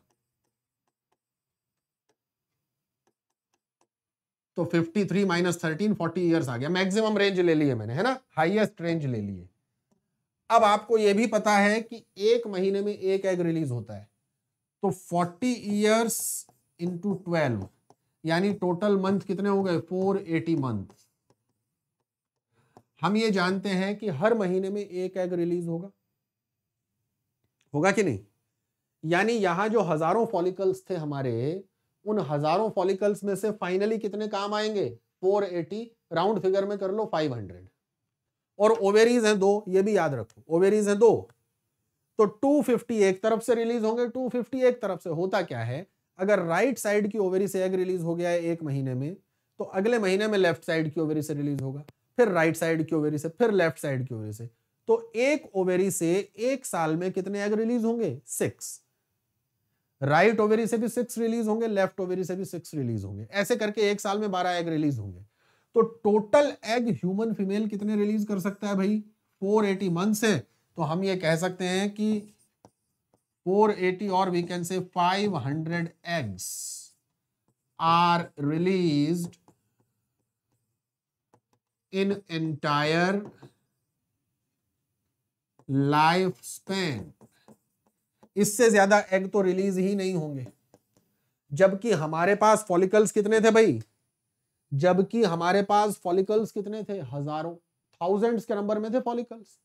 तो 53 three minus thirteen forty years आ गया मैक्सिमम रेंज ले लिए मैंने है ना हाईएस्ट रेंज ले लिए अब आपको यह भी पता है कि एक महीने में एक एग रिलीज होता है तो 40 ईयर्स इंटू ट्वेल्व यानी टोटल मंथ कितने हो गए 480 एटी मंथ हम ये जानते हैं कि हर महीने में एक एग रिलीज होगा होगा कि नहीं यानी यहां जो हजारों फॉलिकल्स थे हमारे उन हजारों फॉलिकल्स में से फाइनली कितने काम आएंगे 480 राउंड फिगर में कर लो 500 और ओवेरीज हैं दो ये भी याद रखो ओवेरीज हैं दो तो 250 एक तरफ से रिलीज होंगे 250 एक तरफ से होता क्या है अगर राइट right साइड की ओवेरी से एग रिलीज हो गया है एक महीने में तो अगले महीने में लेफ्ट साइड की ओवेरी से रिलीज होगा फिर राइट right साइड की ओवेरी से फिर लेफ्ट साइड की ओवेरी से तो एक ओवेरी से एक साल में कितने एग रिलीज होंगे सिक्स राइट ओवेरी से भी सिक्स रिलीज होंगे लेफ्ट ओवेरी से भी सिक्स रिलीज होंगे ऐसे करके एक साल में बारह एग रिलीज होंगे तो टोटल एग ह्यूमन फीमेल कितने रिलीज कर सकता है भाई 480 एटी मंथ है तो हम ये कह सकते हैं कि 480 और we can say 500 eggs are released in entire life spend इससे ज्यादा एग तो रिलीज ही नहीं होंगे जबकि हमारे पास फॉलिकल्स कितने थे भाई जबकि हमारे पास फॉलिकल्स कितने थे हजारों थाउजेंड्स के नंबर में थे फॉलिकल्स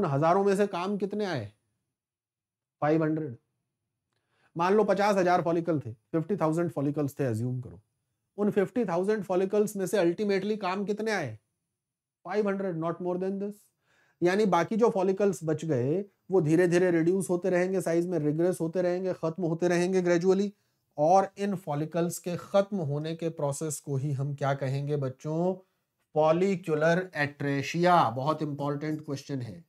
उन हजारों में से काम कितने आए 500 मान लो पचास हजार फॉलिकल थे 50,000 थाउजेंड फॉलिकल्स थे एज्यूम करो उन 50,000 थाउजेंड फॉलिकल्स में से अल्टीमेटली काम कितने आए 500 hundred not more than this यानी बाकी जो फॉलिकल्स बच गए वो धीरे धीरे रिड्यूस होते रहेंगे साइज में रिग्रेस होते रहेंगे ख़त्म होते रहेंगे ग्रेजुअली और इन फॉलिकल्स के ख़त्म होने के प्रोसेस को ही हम क्या कहेंगे बच्चों फॉलिकुलर एट्रेशिया बहुत इंपॉर्टेंट क्वेश्चन है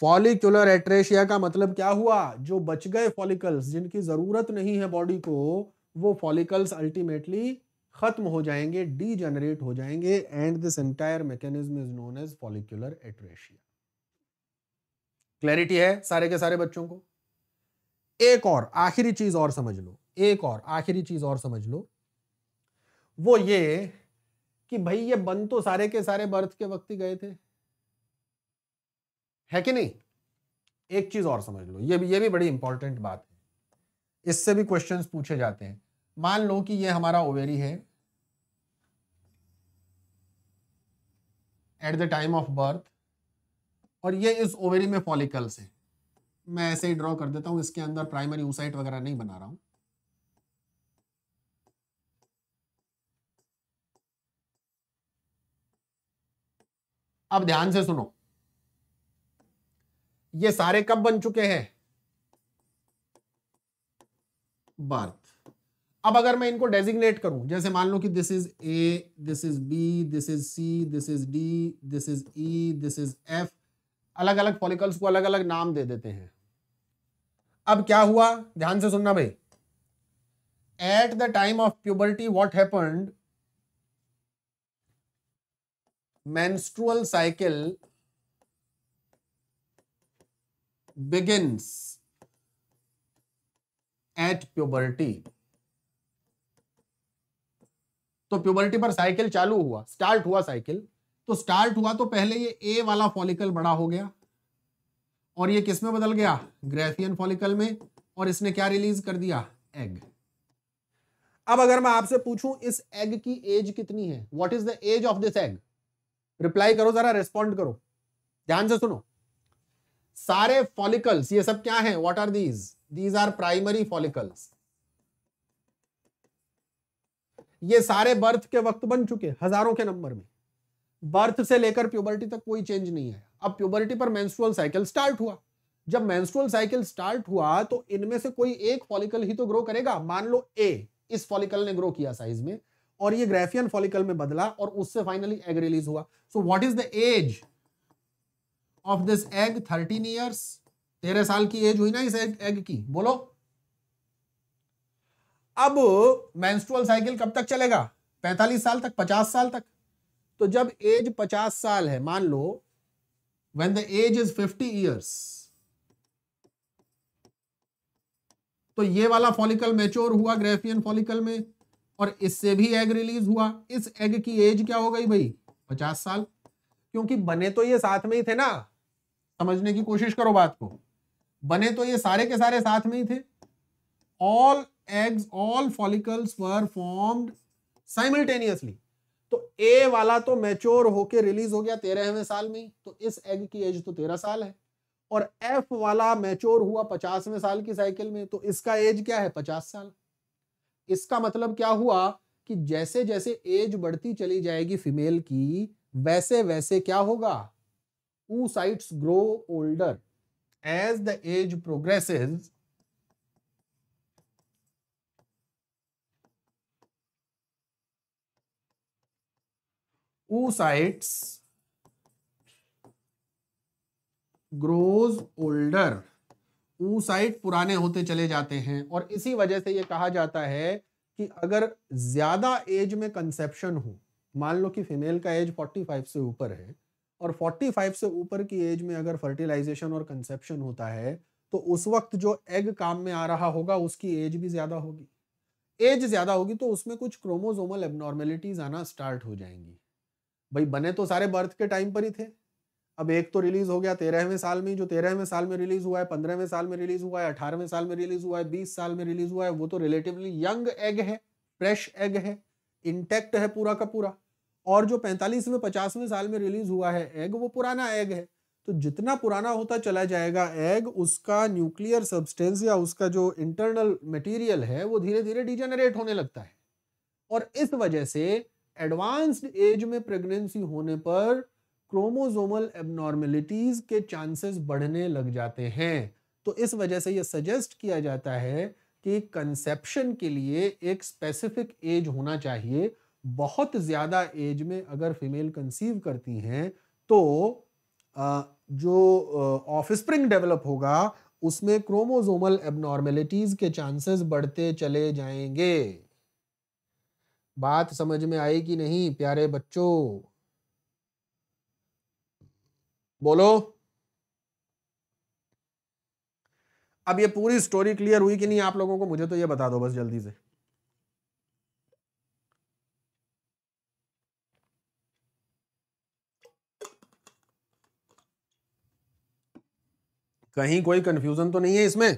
फॉलिकुलर एट्रेशिया का मतलब क्या हुआ जो बच गए फॉलिकल्स जिनकी जरूरत नहीं है बॉडी को वो फॉलिकल्स अल्टीमेटली खत्म हो जाएंगे डी जनरेट हो जाएंगे and this entire mechanism is known as follicular atresia clarity है सारे के सारे बच्चों को एक और आखिरी चीज और समझ लो एक और आखिरी चीज और समझ लो वो ये कि भाई ये बन तो सारे के सारे बर्थ के वक्त ही गए थे है कि नहीं एक चीज और समझ लो ये भी ये भी बड़ी इंपॉर्टेंट बात है इससे भी क्वेश्चन पूछे जाते हैं मान लो कि ये हमारा ओवेरी है at the time of birth और ये इस ओवेरी में फॉलिकल्स है मैं ऐसे ही ड्रॉ कर देता हूं इसके अंदर प्राइमरी ऊसाइट वगैरह नहीं बना रहा हूं अब ध्यान से सुनो ये सारे कब बन चुके हैं बर्थ अब अगर मैं इनको डेजिग्नेट करूं जैसे मान लो कि this is A this is B this is C this is D this is E this is F अलग अलग फॉलिकल्स को अलग अलग नाम दे देते हैं अब क्या हुआ ध्यान से सुनना भाई at the time of puberty what happened menstrual cycle begins at puberty तो प्यूबर्टी पर साइकिल चालू हुआ स्टार्ट हुआ साइकिल तो स्टार्ट हुआ तो पहले ये ए वाला फॉलिकल बड़ा हो गया और ये किसमें बदल गया ग्रेफियन फॉलिकल में और इसने क्या रिलीज कर दिया एग अब अगर मैं आपसे पूछूं इस एग की एज कितनी है what is the age of this egg reply करो जरा रिस्पॉन्ड करो ध्यान से सुनो सारे फॉलिकल्स ये सब क्या है what are these these are primary follicles ये सारे बर्थ के वक्त बन चुके हजारों के नंबर में बर्थ से लेकर प्यूबर्टी तक कोई चेंज नहीं आया अब प्यूबर्टी पर मेंस्ट्रुअल साइकिल स्टार्ट हुआ जब मेंस्ट्रुअल साइकिल स्टार्ट हुआ तो इनमें से कोई एक फॉलिकल ही तो ग्रो करेगा मान लो ए इस फॉलिकल ने ग्रो किया साइज में और ये ग्रेफियन फॉलिकल में बदला और उससे फाइनली एग रिलीज हुआ so what is the age of this egg thirteen years तेरह साल की एज हुई ना इस एग, एग की बोलो अब मेंस्ट्रुअल साइकिल कब तक चलेगा पैंतालीस साल तक पचास साल तक तो जब एज पचास साल है मान लो when the age is fifty years तो ये वाला फॉलिकल मेच्योर हुआ ग्रेफियन फॉलिकल में और इससे भी एग रिलीज हुआ इस एग की एज क्या हो गई भाई पचास साल क्योंकि बने तो ये साथ में ही थे ना समझने की कोशिश करो बात को बने तो ये सारे के सारे साथ में ही थे all eggs all follicles were formed simultaneously तो ए वाला तो मैच्योर होके रिलीज हो गया तेरहवें साल में तो इस एग की एज तो तेरह साल है और एफ वाला मैच्योर हुआ पचासवें साल की साइकिल में तो इसका एज क्या है पचास साल इसका मतलब क्या हुआ कि जैसे जैसे एज बढ़ती चली जाएगी फीमेल की वैसे वैसे क्या होगा oocytes grow older as the age progresses oocytes grows older oocyte पुराने होते चले जाते हैं और इसी वजह से ये कहा जाता है कि अगर ज्यादा एज में कंसेप्शन हो मान लो कि फीमेल का एज 45 से ऊपर है और 45 से ऊपर की एज में अगर फर्टिलाइजेशन और कंसेप्शन होता है तो उस वक्त जो एग काम में आ रहा होगा उसकी एज भी ज़्यादा होगी एज ज़्यादा होगी तो उसमें कुछ क्रोमोजोमल एबनॉर्मेलिटीज़ आना स्टार्ट हो जाएंगी भाई बने तो सारे बर्थ के टाइम पर ही थे अब एक तो रिलीज हो गया तेरहवें साल में जो तेरहवें साल में रिलीज हुआ है पंद्रहवें साल में रिलीज हुआ है अठारहवें साल में रिलीज हुआ है बीस साल में रिलीज हुआ है वो तो रिलेटिवली यंग एग है फ्रेश एग है इंटेक्ट है पूरा का पूरा और जो पैंतालीसवें पचासवें साल में रिलीज हुआ है एग वो पुराना एग है तो जितना पुराना होता चला जाएगा एग उसका न्यूक्लियर सब्सटेंस या उसका जो इंटरनल मटेरियल है वो धीरे धीरे डिजेनरेट होने लगता है और इस वजह से एडवांस्ड एज में प्रेगनेंसी होने पर क्रोमोजोमल एबनॉर्मेलिटीज के चांसेस बढ़ने लग जाते हैं तो इस वजह से यह सजेस्ट किया जाता है कि कंसेप्शन के लिए एक स्पेसिफिक एज होना चाहिए बहुत ज़्यादा एज में अगर फीमेल कंसीव करती हैं तो जो ऑफ स्प्रिंग डेवलप होगा उसमें क्रोमोजोमल एबनॉर्मेलिटीज के चांसेस बढ़ते चले जाएंगे बात समझ में आई कि नहीं प्यारे बच्चों बोलो अब ये पूरी स्टोरी क्लियर हुई कि नहीं आप लोगों को मुझे तो ये बता दो बस जल्दी से कहीं कोई कंफ्यूजन तो नहीं है इसमें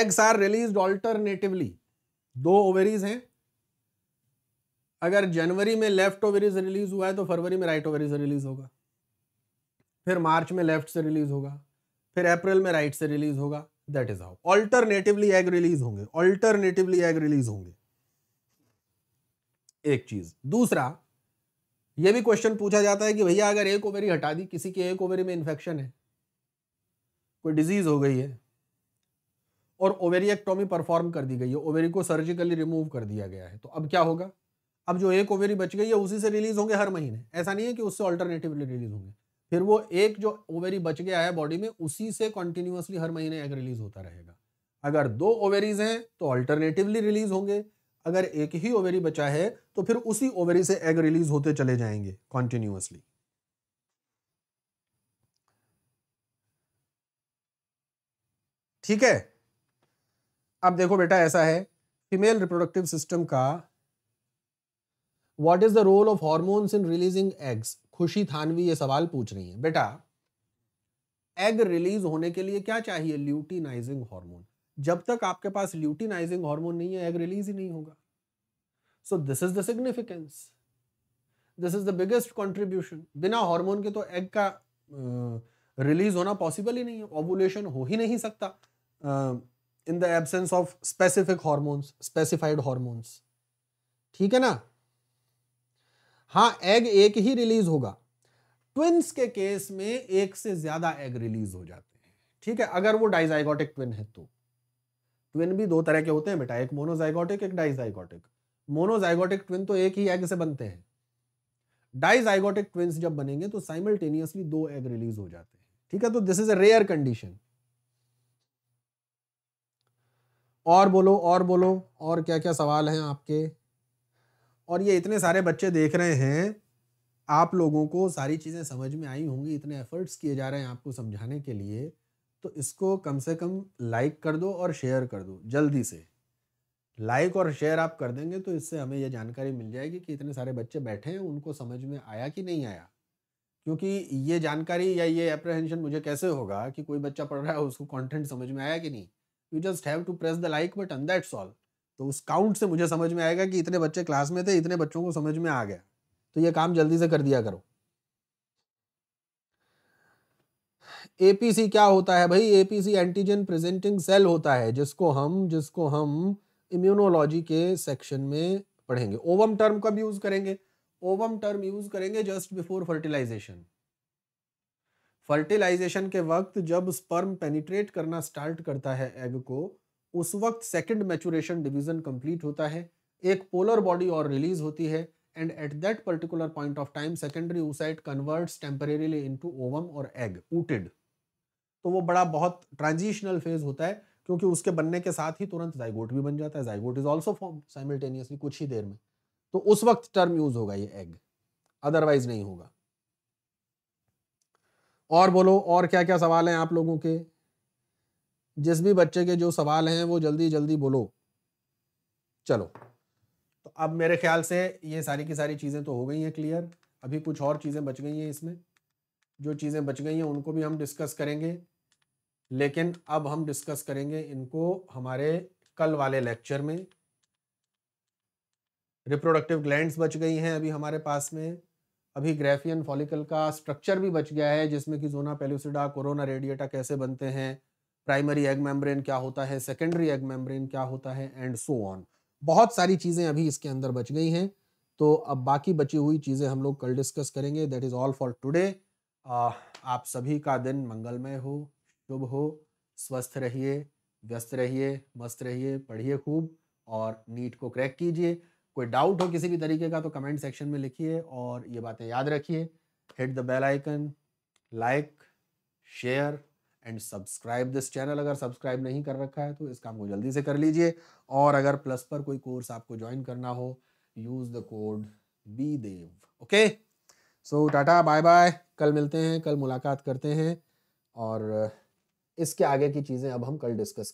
एग्स आर रिलीज ऑल्टरनेटिवली दो ओवरीज हैं अगर जनवरी में लेफ्ट ओवरीज रिलीज हुआ है तो फरवरी में राइट ओवरीज रिलीज होगा फिर मार्च में लेफ्ट से रिलीज होगा फिर अप्रैल में राइट से रिलीज होगा that is how alternatively egg release होंगे ऑल्टरनेटिवली एग रिलीज होंगे एक चीज दूसरा यह भी क्वेश्चन पूछा जाता है कि भैया अगर एक ओवरी हटा दी किसी के एक ओवरी में इन्फेक्शन है कोई डिजीज हो गई है और ओवेरियक्टोमी परफॉर्म कर दी गई है ओवेरी को सर्जिकली रिमूव कर दिया गया है तो अब क्या होगा अब जो एक ओवेरी बच गई है उसी से रिलीज होंगे हर महीने ऐसा नहीं है कि उससे ऑल्टरनेटिवली रिलीज होंगे फिर वो एक जो ओवेरी बच गया है बॉडी में उसी से कंटिन्यूसली हर महीने एग रिलीज होता रहेगा अगर दो ओवेरीज हैं तो ऑल्टरनेटिवली रिलीज होंगे अगर एक ही ओवरी बचा है तो फिर उसी ओवरी से एग रिलीज होते चले जाएंगे कॉन्टिन्यूसली ठीक है अब देखो बेटा ऐसा है फीमेल रिप्रोडक्टिव सिस्टम का what is the role of hormones in releasing eggs Khushi Thanvi ये सवाल पूछ रही है बेटा एग रिलीज होने के लिए क्या चाहिए ल्यूटिनाइजिंग हार्मोन जब तक आपके पास ल्यूटिनाइजिंग हार्मोन नहीं है एग रिलीज ही नहीं होगा so this is the significance this is the biggest contribution बिना हार्मोन के तो एग का रिलीज uh, होना पॉसिबल ही नहीं है ओवुलेशन हो ही नहीं सकता in the absence of specific hormones specified hormones ठीक है ना हाँ एग एक ही रिलीज होगा ट्विंस के केस में एक से ज्यादा एग रिलीज हो जाते हैं ठीक है अगर वो डाइजाइगोटिक ट्विन है तो ट्विन भी दो तरह के होते हैं बेटा एक मोनोजाइगोटिक एक डाइजाइगोटिक मोनोजाइगोटिक ट्विन तो एक ही एग से बनते हैं डाइजाइगोटिक ट्विन्स जब बनेंगे तो साइमल्टेनियसली दो एग रिलीज हो जाते हैं ठीक है तो this is a rare condition और बोलो और बोलो और क्या क्या सवाल हैं आपके और ये इतने सारे बच्चे देख रहे हैं आप लोगों को सारी चीज़ें समझ में आई होंगी इतने एफर्ट्स किए जा रहे हैं आपको समझाने के लिए तो इसको कम से कम लाइक कर दो और शेयर कर दो जल्दी से लाइक और शेयर आप कर देंगे तो इससे हमें यह जानकारी मिल जाएगी कि इतने सारे बच्चे बैठे हैं उनको समझ में आया कि नहीं आया क्योंकि ये जानकारी या ये अप्रहेंशन मुझे कैसे होगा कि कोई बच्चा पढ़ रहा है उसको कंटेंट समझ में आया कि नहीं you just have to press the like button that's all तो उस काउंट से मुझे समझ में आएगा कि इतने बच्चे क्लास में थे इतने बच्चों को समझ में आ गया तो ये काम जल्दी से कर दिया करो एपीसी क्या होता है भाई एपीसी एंटीजन प्रेजेंटिंग सेल होता है जिसको हम जिसको हम इम्यूनोलॉजी के सेक्शन में पढ़ेंगे ओवम टर्म कब यूज करेंगे ओवम टर्म यूज करेंगे जस्ट बिफोर फर्टिलाइजेशन फर्टिलाइजेशन के वक्त जब स्पर्म पेनिट्रेट करना स्टार्ट करता है एग को उस वक्त सेकंड मैचुरेशन डिवीजन कंप्लीट होता है एक पोलर बॉडी और रिलीज होती है and at that particular point of time secondary oocyte converts temporarily into ovum or egg ooted तो वो बड़ा बहुत ट्रांजिशनल फेज होता है क्योंकि उसके बनने के साथ ही तुरंत जाइगोट भी बन जाता है zygote is also form simultaneously कुछ ही देर में तो उस वक्त टर्म यूज होगा ये एग अदरवाइज नहीं होगा और बोलो और क्या क्या सवाल हैं आप लोगों के जिस भी बच्चे के जो सवाल हैं वो जल्दी जल्दी बोलो चलो अब मेरे ख्याल से ये सारी की सारी चीज़ें तो हो गई हैं क्लियर अभी कुछ और चीज़ें बच गई हैं इसमें जो चीज़ें बच गई हैं उनको भी हम डिस्कस करेंगे लेकिन अब हम डिस्कस करेंगे इनको हमारे कल वाले लेक्चर में रिप्रोडक्टिव ग्लैंड्स बच गई हैं अभी हमारे पास में अभी ग्रेफियन फॉलिकल का स्ट्रक्चर भी बच गया है जिसमें कि जोना पेलुसिडा कोरोना रेडिएटा कैसे बनते हैं प्राइमरी एग मेम्ब्रेन क्या होता है सेकेंडरी एग मेम्ब्रेन क्या होता है एंड सो ऑन बहुत सारी चीज़ें अभी इसके अंदर बच गई हैं तो अब बाकी बची हुई चीज़ें हम लोग कल डिस्कस करेंगे that is all for today आप सभी का दिन मंगलमय हो शुभ हो स्वस्थ रहिए व्यस्त रहिए मस्त रहिए पढ़िए खूब और नीट को क्रैक कीजिए कोई डाउट हो किसी भी तरीके का तो कमेंट सेक्शन में लिखिए और ये बातें याद रखिए hit the bell icon like share and subscribe this channel अगर सब्सक्राइब नहीं कर रखा है तो इस काम को जल्दी से कर लीजिए और अगर प्लस पर कोई कोर्स आपको ज्वाइन करना हो use the code B Dev okay so tata bye bye कल मिलते हैं कल मुलाकात करते हैं और इसके आगे की चीज़ें अब हम कल डिस्कस